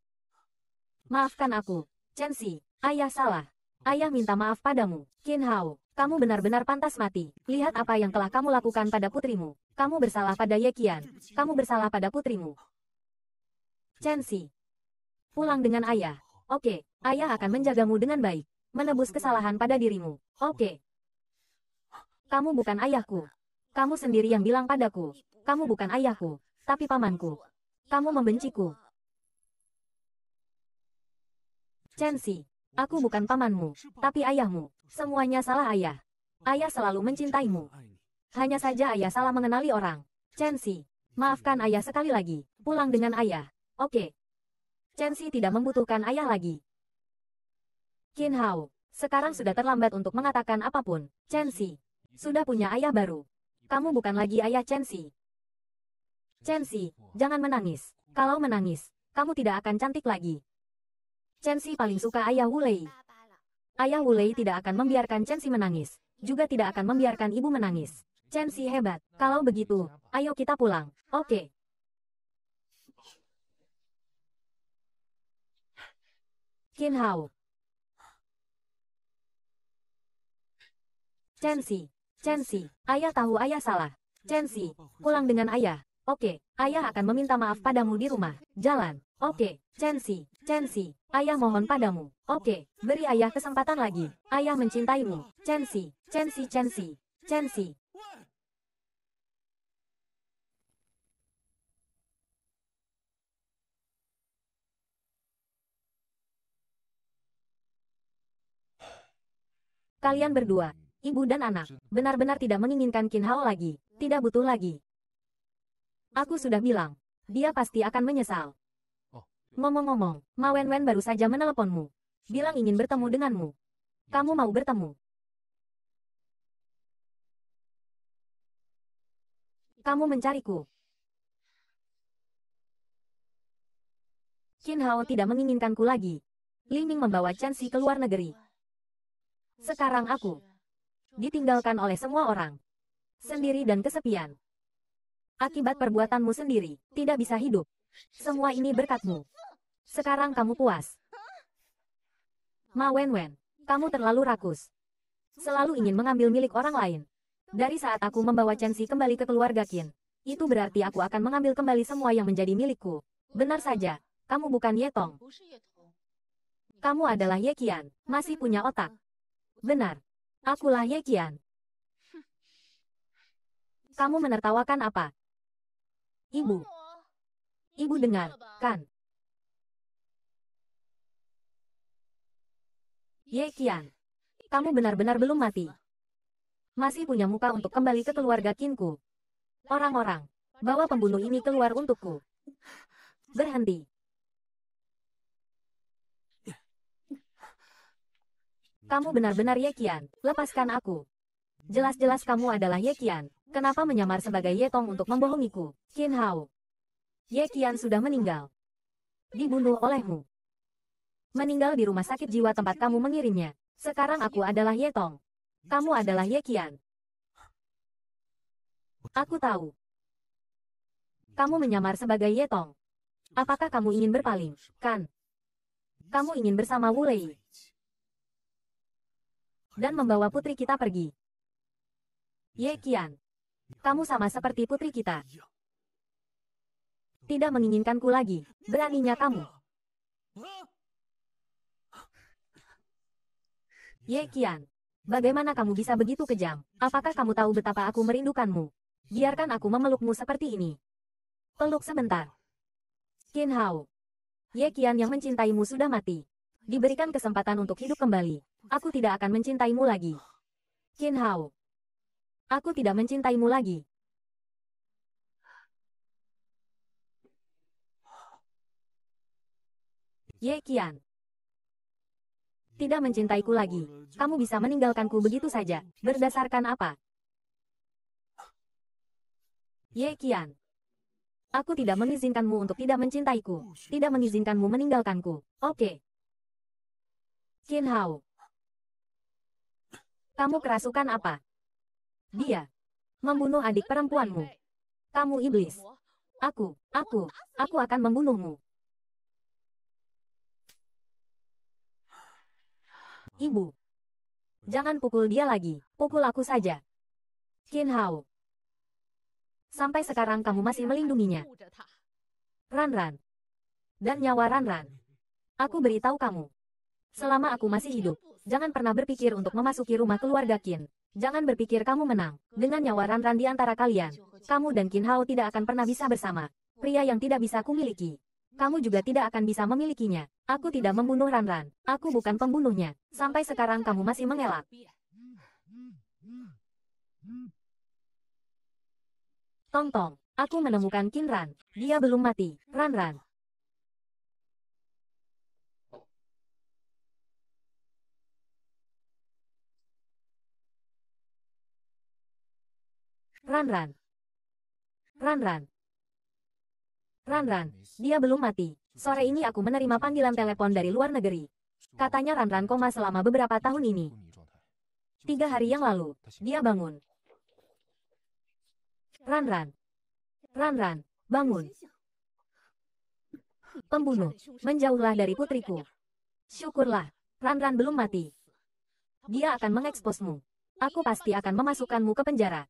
Maafkan aku, Chen Xi. Ayah salah. Ayah minta maaf padamu, Qin Hao. Kamu benar-benar pantas mati. Lihat apa yang telah kamu lakukan pada putrimu. Kamu bersalah pada Yekian. Kamu bersalah pada putrimu. Chen Xi. Pulang dengan ayah. Oke, ayah akan menjagamu dengan baik. Menebus kesalahan pada dirimu. Oke. Kamu bukan ayahku. Kamu sendiri yang bilang padaku. Kamu bukan ayahku, tapi pamanku. Kamu membenciku. Chen Xi. aku bukan pamanmu, tapi ayahmu. Semuanya salah ayah. Ayah selalu mencintaimu. Hanya saja ayah salah mengenali orang. Chen Chensi, maafkan ayah sekali lagi. Pulang dengan ayah. Oke. Chen Chensi tidak membutuhkan ayah lagi. Qin Hao, sekarang sudah terlambat untuk mengatakan apapun. Chen Chensi, sudah punya ayah baru. Kamu bukan lagi ayah Chen Chen Chensi, jangan menangis. Kalau menangis, kamu tidak akan cantik lagi. Chen Chensi paling suka ayah Wulei. Ayah Wulei tidak akan membiarkan Chen Xi menangis, juga tidak akan membiarkan ibu menangis. Chen Xi hebat, kalau begitu, ayo kita pulang, oke. Okay. Qin Hao Chen Xi. Chen Xi. ayah tahu ayah salah. Chen Xi. pulang dengan ayah. Oke, okay, ayah akan meminta maaf padamu di rumah. Jalan. Oke, Chensi, Chensi, ayah mohon padamu. Oke, beri ayah kesempatan lagi. Ayah mencintaimu. Chensi, Chensi, Chensi, Chensi. Kalian berdua, ibu dan anak, benar-benar tidak menginginkan Qin Hao lagi. Tidak butuh lagi. Aku sudah bilang, dia pasti akan menyesal. Ngomong-ngomong, Wenwen baru saja menelponmu. Bilang ingin bertemu denganmu. Kamu mau bertemu? Kamu mencariku. Qin Hao tidak menginginkanku lagi. Li Ming membawa Chen Xi keluar negeri. Sekarang aku ditinggalkan oleh semua orang. Sendiri dan kesepian. Akibat perbuatanmu sendiri, tidak bisa hidup. Semua ini berkatmu. Sekarang kamu puas. Ma Wen Wen, kamu terlalu rakus. Selalu ingin mengambil milik orang lain. Dari saat aku membawa chen Xi kembali ke keluarga Qin, itu berarti aku akan mengambil kembali semua yang menjadi milikku. Benar saja, kamu bukan Ye Tong. Kamu adalah Ye Qian, masih punya otak. Benar. Akulah Ye Qian. Kamu menertawakan apa? Ibu. Ibu dengar, kan? Ye Qian. Kamu benar-benar belum mati. Masih punya muka untuk kembali ke keluarga Kinku. Orang-orang, bawa pembunuh ini keluar untukku. Berhenti. Kamu benar-benar Ye Qian, lepaskan aku. Jelas-jelas kamu adalah Ye Qian. Kenapa menyamar sebagai Ye Tong untuk membohongiku, Qin Hao? Ye Qian sudah meninggal. Dibunuh olehmu. Meninggal di rumah sakit jiwa tempat kamu mengirimnya. Sekarang aku adalah Ye Tong. Kamu adalah Ye Qian. Aku tahu. Kamu menyamar sebagai Ye Tong. Apakah kamu ingin berpaling, kan? Kamu ingin bersama Wu Lei. Dan membawa putri kita pergi. Ye Qian. Kamu sama seperti putri kita. Tidak menginginkanku lagi. Beraninya kamu. Ye Qian. Bagaimana kamu bisa begitu kejam? Apakah kamu tahu betapa aku merindukanmu? Biarkan aku memelukmu seperti ini. Peluk sebentar. Qin Hao. Ye Qian yang mencintaimu sudah mati. Diberikan kesempatan untuk hidup kembali. Aku tidak akan mencintaimu lagi. Qin Hao. Aku tidak mencintaimu lagi. Ye Qian tidak mencintaiku lagi. Kamu bisa meninggalkanku begitu saja, berdasarkan apa? Ye Qian. Aku tidak mengizinkanmu untuk tidak mencintaiku, tidak mengizinkanmu meninggalkanku. Oke. Okay. Qin Hao. Kamu kerasukan apa? Dia. Membunuh adik perempuanmu. Kamu iblis. Aku, aku, aku akan membunuhmu. Ibu. Jangan pukul dia lagi, pukul aku saja. Qin Hao. Sampai sekarang kamu masih melindunginya. Ran Ran, Dan nyawa Ran Ran, Aku beritahu kamu. Selama aku masih hidup, jangan pernah berpikir untuk memasuki rumah keluarga Qin. Jangan berpikir kamu menang. Dengan nyawa Ran Ran di antara kalian, kamu dan Qin Hao tidak akan pernah bisa bersama. Pria yang tidak bisa kumiliki kamu juga tidak akan bisa memilikinya. Aku tidak membunuh Ranran, aku bukan pembunuhnya. Sampai sekarang kamu masih mengelak. Tong Tong, aku menemukan Kinran. Dia belum mati, Ranran. Ranran. Ranran, Ran Ran, dia belum mati. Sore ini aku menerima panggilan telepon dari luar negeri. Katanya Ran Ran koma selama beberapa tahun ini. Tiga hari yang lalu, dia bangun. Ran Ran. Ran Ran, bangun. Pembunuh, menjauhlah dari putriku. Syukurlah, Ran Ran belum mati. Dia akan mengeksposmu. Aku pasti akan memasukkanmu ke penjara.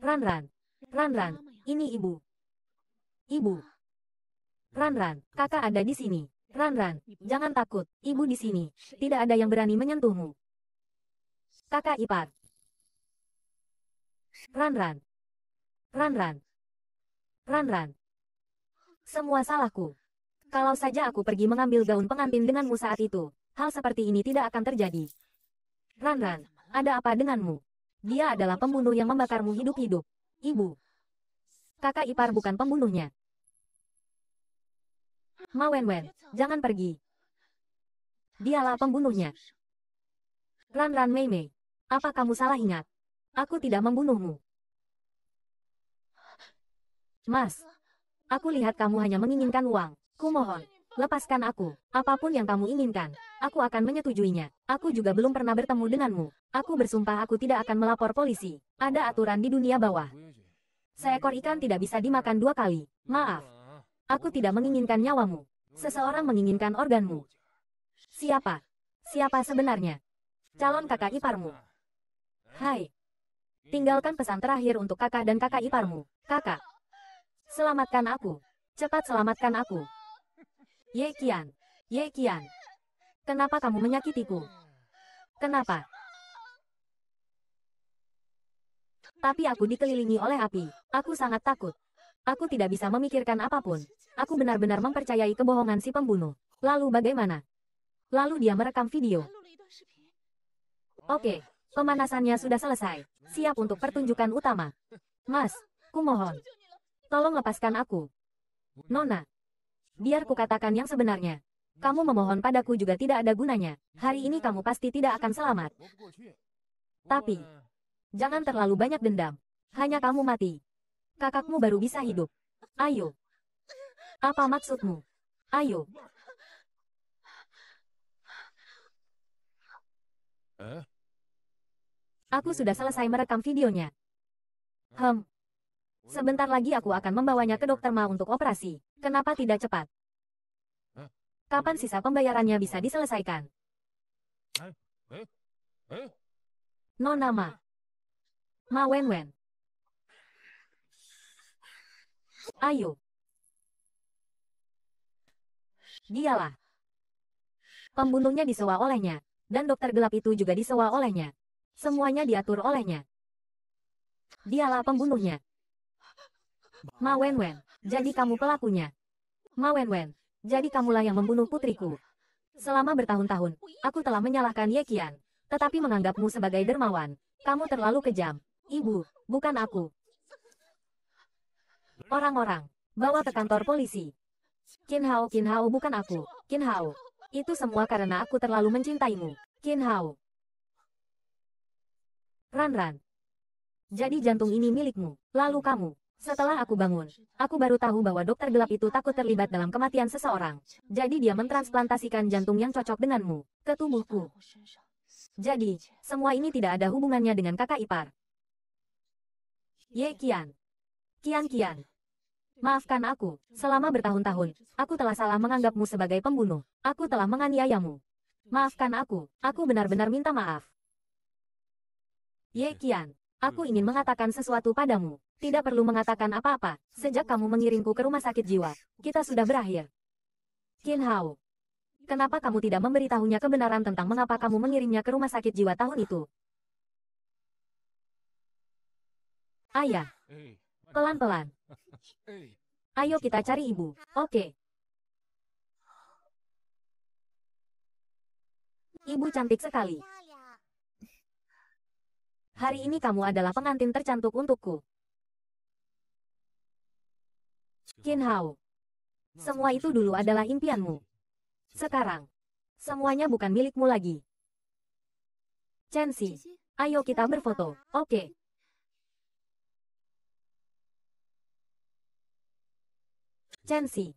Ran Ran. Ran Ran, ini ibu. Ibu. Ranran, kakak ada di sini. Ranran, jangan takut, ibu di sini. Tidak ada yang berani menyentuhmu. Kakak ipar. Ranran. Ranran. Ranran. Semua salahku. Kalau saja aku pergi mengambil gaun pengantin denganmu saat itu, hal seperti ini tidak akan terjadi. Ranran, ada apa denganmu? Dia adalah pembunuh yang membakarmu hidup-hidup. Ibu, Kakak ipar bukan pembunuhnya. Ma Wenwen, jangan pergi. Dialah pembunuhnya. Ran Ran Mei Mei, apa kamu salah ingat? Aku tidak membunuhmu. Mas, aku lihat kamu hanya menginginkan uang. Kumohon, lepaskan aku. Apapun yang kamu inginkan, aku akan menyetujuinya. Aku juga belum pernah bertemu denganmu. Aku bersumpah aku tidak akan melapor polisi. Ada aturan di dunia bawah. Seekor ikan tidak bisa dimakan dua kali. Maaf. Aku tidak menginginkan nyawamu. Seseorang menginginkan organmu. Siapa? Siapa sebenarnya? Calon kakak iparmu. Hai. Tinggalkan pesan terakhir untuk kakak dan kakak iparmu. Kakak. Selamatkan aku. Cepat selamatkan aku. Ye Kian. Ye Kian. Kenapa kamu menyakitiku? Kenapa? Tapi aku dikelilingi oleh api. Aku sangat takut. Aku tidak bisa memikirkan apapun. Aku benar-benar mempercayai kebohongan si pembunuh. Lalu bagaimana? Lalu dia merekam video. Oke, pemanasannya sudah selesai. Siap untuk pertunjukan utama. Mas, kumohon. Tolong lepaskan aku. Nona. Biar katakan yang sebenarnya. Kamu memohon padaku juga tidak ada gunanya. Hari ini kamu pasti tidak akan selamat. Tapi, Jangan terlalu banyak dendam. Hanya kamu mati. Kakakmu baru bisa hidup. Ayo. Apa maksudmu? Ayo. Aku sudah selesai merekam videonya. Hmm. Sebentar lagi aku akan membawanya ke dokter Ma untuk operasi. Kenapa tidak cepat? Kapan sisa pembayarannya bisa diselesaikan? Nona Ma. Ma Wenwen, Ayo. Dialah. Pembunuhnya disewa olehnya, dan dokter gelap itu juga disewa olehnya. Semuanya diatur olehnya. Dialah pembunuhnya. Ma Wenwen, jadi kamu pelakunya. Ma Wenwen, jadi kamulah yang membunuh putriku. Selama bertahun-tahun, aku telah menyalahkan Ye Qian, tetapi menganggapmu sebagai dermawan. Kamu terlalu kejam. Ibu, bukan aku. Orang-orang, bawa ke kantor polisi. Qin Hao, Qin Hao bukan aku. Qin Hao, itu semua karena aku terlalu mencintaimu. Qin Hao. Ran Ran. Jadi jantung ini milikmu, lalu kamu. Setelah aku bangun, aku baru tahu bahwa dokter gelap itu takut terlibat dalam kematian seseorang. Jadi dia mentransplantasikan jantung yang cocok denganmu, ke tubuhku. Jadi, semua ini tidak ada hubungannya dengan kakak ipar. Ye Qian. Qian Qian. Maafkan aku, selama bertahun-tahun, aku telah salah menganggapmu sebagai pembunuh. Aku telah menganiayamu. Maafkan aku, aku benar-benar minta maaf. Ye Qian, aku ingin mengatakan sesuatu padamu. Tidak perlu mengatakan apa-apa, sejak kamu mengirimku ke rumah sakit jiwa, kita sudah berakhir. Qin Hao, kenapa kamu tidak memberitahunya kebenaran tentang mengapa kamu mengirimnya ke rumah sakit jiwa tahun itu? Ayah. Ya. Pelan-pelan. Ayo kita cari ibu. Oke. Ibu cantik sekali. Hari ini kamu adalah pengantin tercantik untukku. Qin Hao. Semua itu dulu adalah impianmu. Sekarang, semuanya bukan milikmu lagi. Chen Xi, ayo kita berfoto. Oke. Chen Chensi.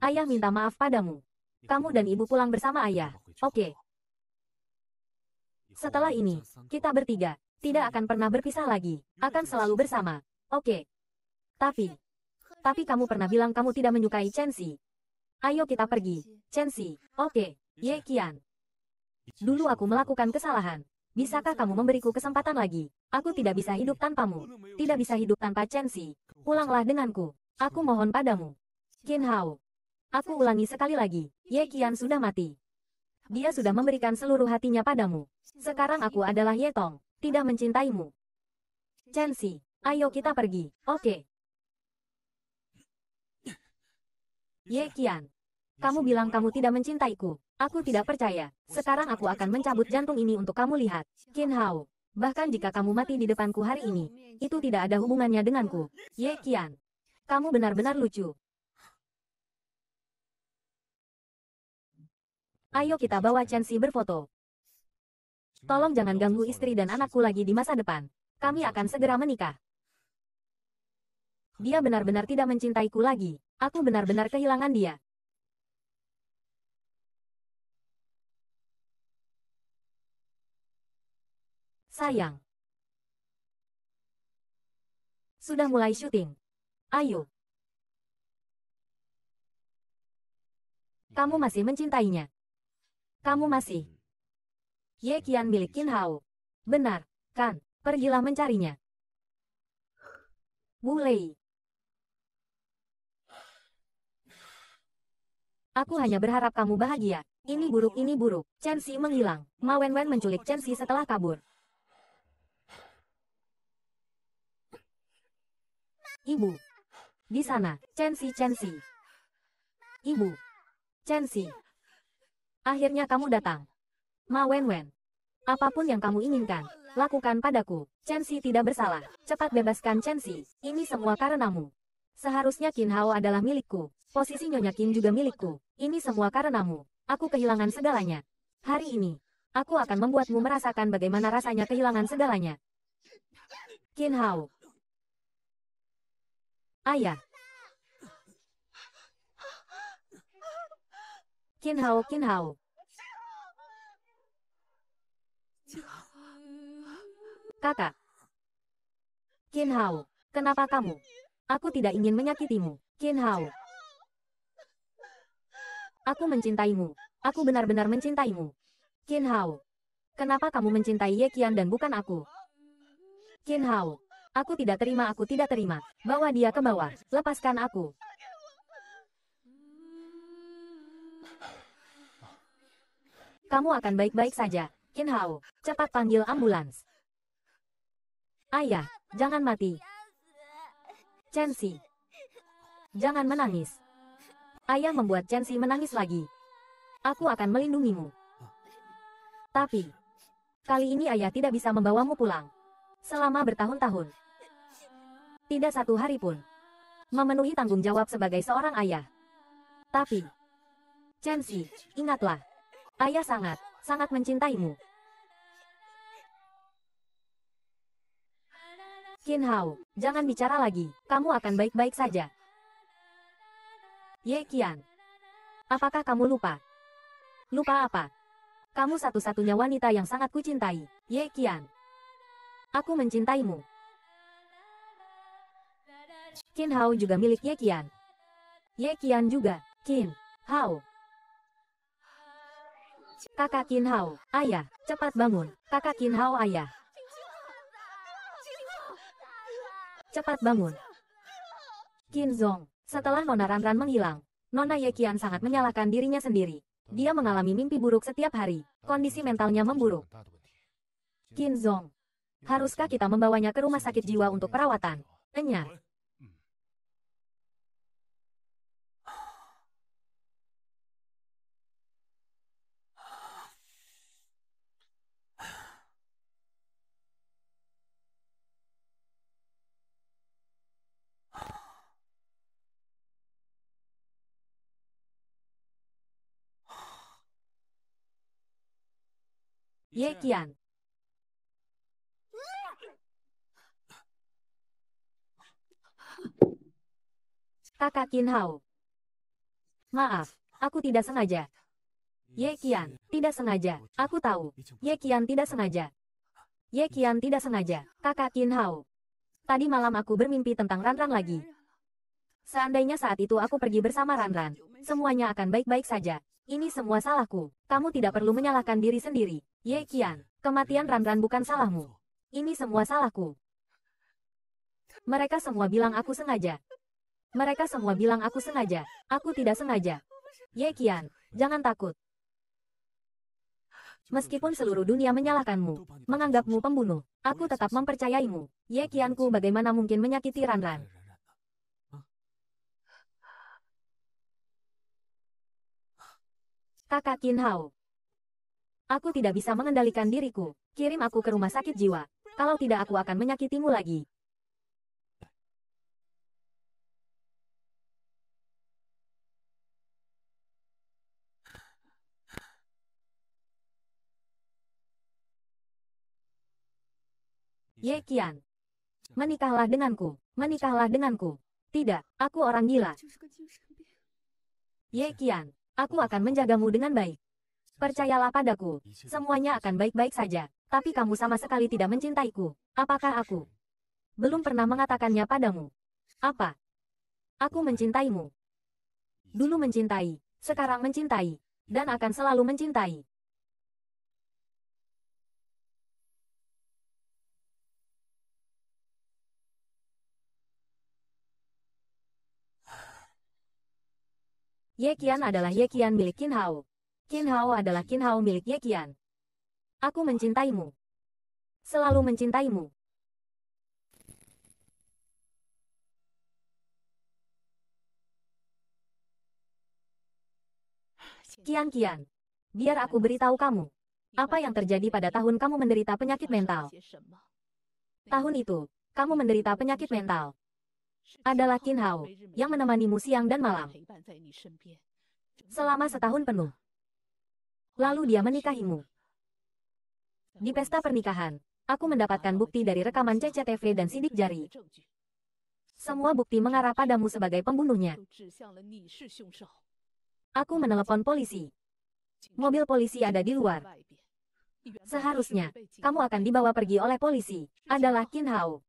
Ayah minta maaf padamu. Kamu dan ibu pulang bersama ayah. Oke. Okay. Setelah ini, kita bertiga, tidak akan pernah berpisah lagi, akan selalu bersama. Oke. Okay. Tapi, tapi kamu pernah bilang kamu tidak menyukai Chen Chensi. Ayo kita pergi, Chen Chensi. Oke, okay. Ye Qian. Dulu aku melakukan kesalahan. Bisakah kamu memberiku kesempatan lagi? Aku tidak bisa hidup tanpamu. Tidak bisa hidup tanpa Chen Chensi. Pulanglah denganku. Aku mohon padamu. Qin Hao. Aku ulangi sekali lagi, Ye Qian sudah mati. Dia sudah memberikan seluruh hatinya padamu. Sekarang aku adalah Ye Tong, tidak mencintaimu. Chen Xi, ayo kita pergi, oke. Okay. Ye Qian, kamu bilang kamu tidak mencintaiku. Aku tidak percaya. Sekarang aku akan mencabut jantung ini untuk kamu lihat. Qin Hao, bahkan jika kamu mati di depanku hari ini, itu tidak ada hubungannya denganku. Ye Qian, kamu benar-benar lucu. Ayo kita bawa Chansi berfoto. Tolong jangan ganggu istri dan anakku lagi di masa depan. Kami akan segera menikah. Dia benar-benar tidak mencintaiku lagi. Aku benar-benar kehilangan dia. Sayang. Sudah mulai syuting. Ayo. Kamu masih mencintainya. Kamu masih. Ye Qian milik Qin Hao. Benar, kan? Pergilah mencarinya. Lei, Aku hanya berharap kamu bahagia. Ini buruk, ini buruk. Chen Xi menghilang. Ma Wen Wen menculik Chen Xi setelah kabur. Ibu. Di sana, Chen Xi, Chen Xi. Ibu. Chen Xi. Akhirnya kamu datang. Ma Wenwen. Apapun yang kamu inginkan, lakukan padaku. Chen Xi tidak bersalah. Cepat bebaskan Chen Xi. Ini semua karenamu. Seharusnya Qin Hao adalah milikku. Posisi Nyonya Qin juga milikku. Ini semua karenamu. Aku kehilangan segalanya. Hari ini, aku akan membuatmu merasakan bagaimana rasanya kehilangan segalanya. Qin Hao. Ayah, Hao, Kinhao Hao. Kakak. Hao, kenapa kamu? Aku tidak ingin menyakitimu. Hao. Aku mencintaimu. Aku benar-benar mencintaimu. Hao. Kenapa kamu mencintai Ye Qian dan bukan aku? Hao, Aku tidak terima, aku tidak terima. Bawa dia ke bawah. Lepaskan aku. Kamu akan baik-baik saja, Kin Hao. Cepat panggil ambulans. Ayah, jangan mati. Chen Xi, Jangan menangis. Ayah membuat Chen Xi menangis lagi. Aku akan melindungimu. Tapi, kali ini ayah tidak bisa membawamu pulang. Selama bertahun-tahun. Tidak satu hari pun. Memenuhi tanggung jawab sebagai seorang ayah. Tapi, Chen Xi, ingatlah. Ayah sangat, sangat mencintaimu. Qin Hao, jangan bicara lagi, kamu akan baik-baik saja. Ye Qian, apakah kamu lupa? Lupa apa? Kamu satu-satunya wanita yang sangat kucintai, Ye Qian. Aku mencintaimu. Qin Hao juga milik Ye Qian. Ye Qian juga, Qin Hao. Kakak Kin Hao, ayah, cepat bangun. Kakak Kin Hao, ayah. Cepat bangun. Kin Zong, setelah Nona Ranran menghilang, Nona Ye Qian sangat menyalahkan dirinya sendiri. Dia mengalami mimpi buruk setiap hari, kondisi mentalnya memburuk. Kin Zong, haruskah kita membawanya ke rumah sakit jiwa untuk perawatan? Enyah. Ye iya, Qian. Iya. Kakak Qin Hao. Maaf, aku tidak sengaja. Ye Qian, iya tidak sengaja. Aku tahu. Ye Qian tidak sengaja. Ye Qian tidak sengaja. Kakak Qin Hao. Tadi malam aku bermimpi tentang Ranran lagi. Seandainya saat itu aku pergi bersama Ranran, semuanya akan baik-baik saja. Ini semua salahku. Kamu tidak perlu menyalahkan diri sendiri. Ye Qian, kematian Ranran bukan salahmu. Ini semua salahku. Mereka semua bilang aku sengaja. Mereka semua bilang aku sengaja. Aku tidak sengaja. Ye Qian, jangan takut. Meskipun seluruh dunia menyalahkanmu, menganggapmu pembunuh, aku tetap mempercayaimu. Ye Qianku bagaimana mungkin menyakiti Ranran. kakak Kin Hao. Aku tidak bisa mengendalikan diriku. Kirim aku ke rumah sakit jiwa. Kalau tidak aku akan menyakitimu lagi. Ye Qian. Menikahlah denganku, menikahlah denganku. Tidak, aku orang gila. Ye Qian. Aku akan menjagamu dengan baik. Percayalah padaku, semuanya akan baik-baik saja. Tapi kamu sama sekali tidak mencintaiku. Apakah aku belum pernah mengatakannya padamu? Apa? Aku mencintaimu. Dulu mencintai, sekarang mencintai, dan akan selalu mencintai. Ye Qian adalah Ye Qian milik Qin Hao. Qin Hao adalah Qin Hao milik Ye Qian. Aku mencintaimu. Selalu mencintaimu. Kian Kian. Biar aku beritahu kamu. Apa yang terjadi pada tahun kamu menderita penyakit mental. Tahun itu, kamu menderita penyakit mental adalah Qin Hao, yang menemanimu siang dan malam. Selama setahun penuh. Lalu dia menikahimu. Di pesta pernikahan, aku mendapatkan bukti dari rekaman CCTV dan sidik jari. Semua bukti mengarah padamu sebagai pembunuhnya. Aku menelepon polisi. Mobil polisi ada di luar. Seharusnya, kamu akan dibawa pergi oleh polisi, adalah Qin Hao.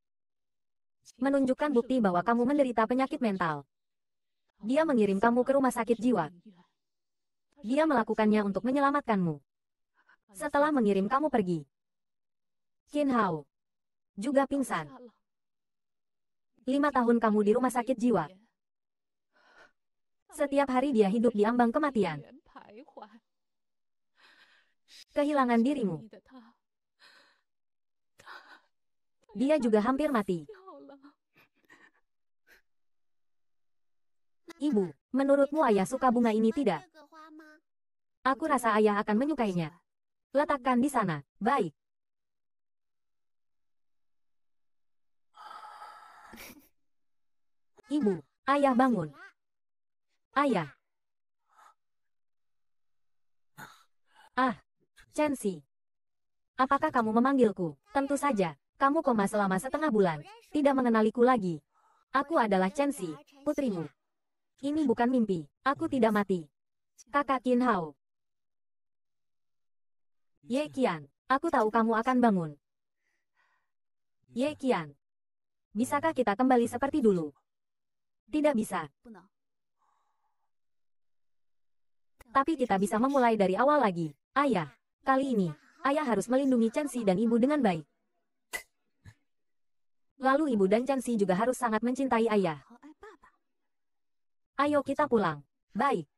Menunjukkan bukti bahwa kamu menderita penyakit mental. Dia mengirim kamu ke rumah sakit jiwa. Dia melakukannya untuk menyelamatkanmu. Setelah mengirim kamu pergi. Qin Hao. Juga pingsan. Lima tahun kamu di rumah sakit jiwa. Setiap hari dia hidup di ambang kematian. Kehilangan dirimu. Dia juga hampir mati. Ibu, menurutmu ayah suka bunga ini tidak? Aku rasa ayah akan menyukainya. Letakkan di sana, baik. Ibu, ayah bangun. Ayah. Ah, Chensi. Apakah kamu memanggilku? Tentu saja, kamu koma selama setengah bulan, tidak mengenaliku lagi. Aku adalah Chensi, putrimu. Ini bukan mimpi. Aku tidak mati. Kakak Qin Hao. Ye Qian, aku tahu kamu akan bangun. Ye Qian, bisakah kita kembali seperti dulu? Tidak bisa. Tapi kita bisa memulai dari awal lagi. Ayah, kali ini, ayah harus melindungi Chen Xi dan ibu dengan baik. Lalu ibu dan Chen Xi juga harus sangat mencintai ayah. Ayo kita pulang. Baik.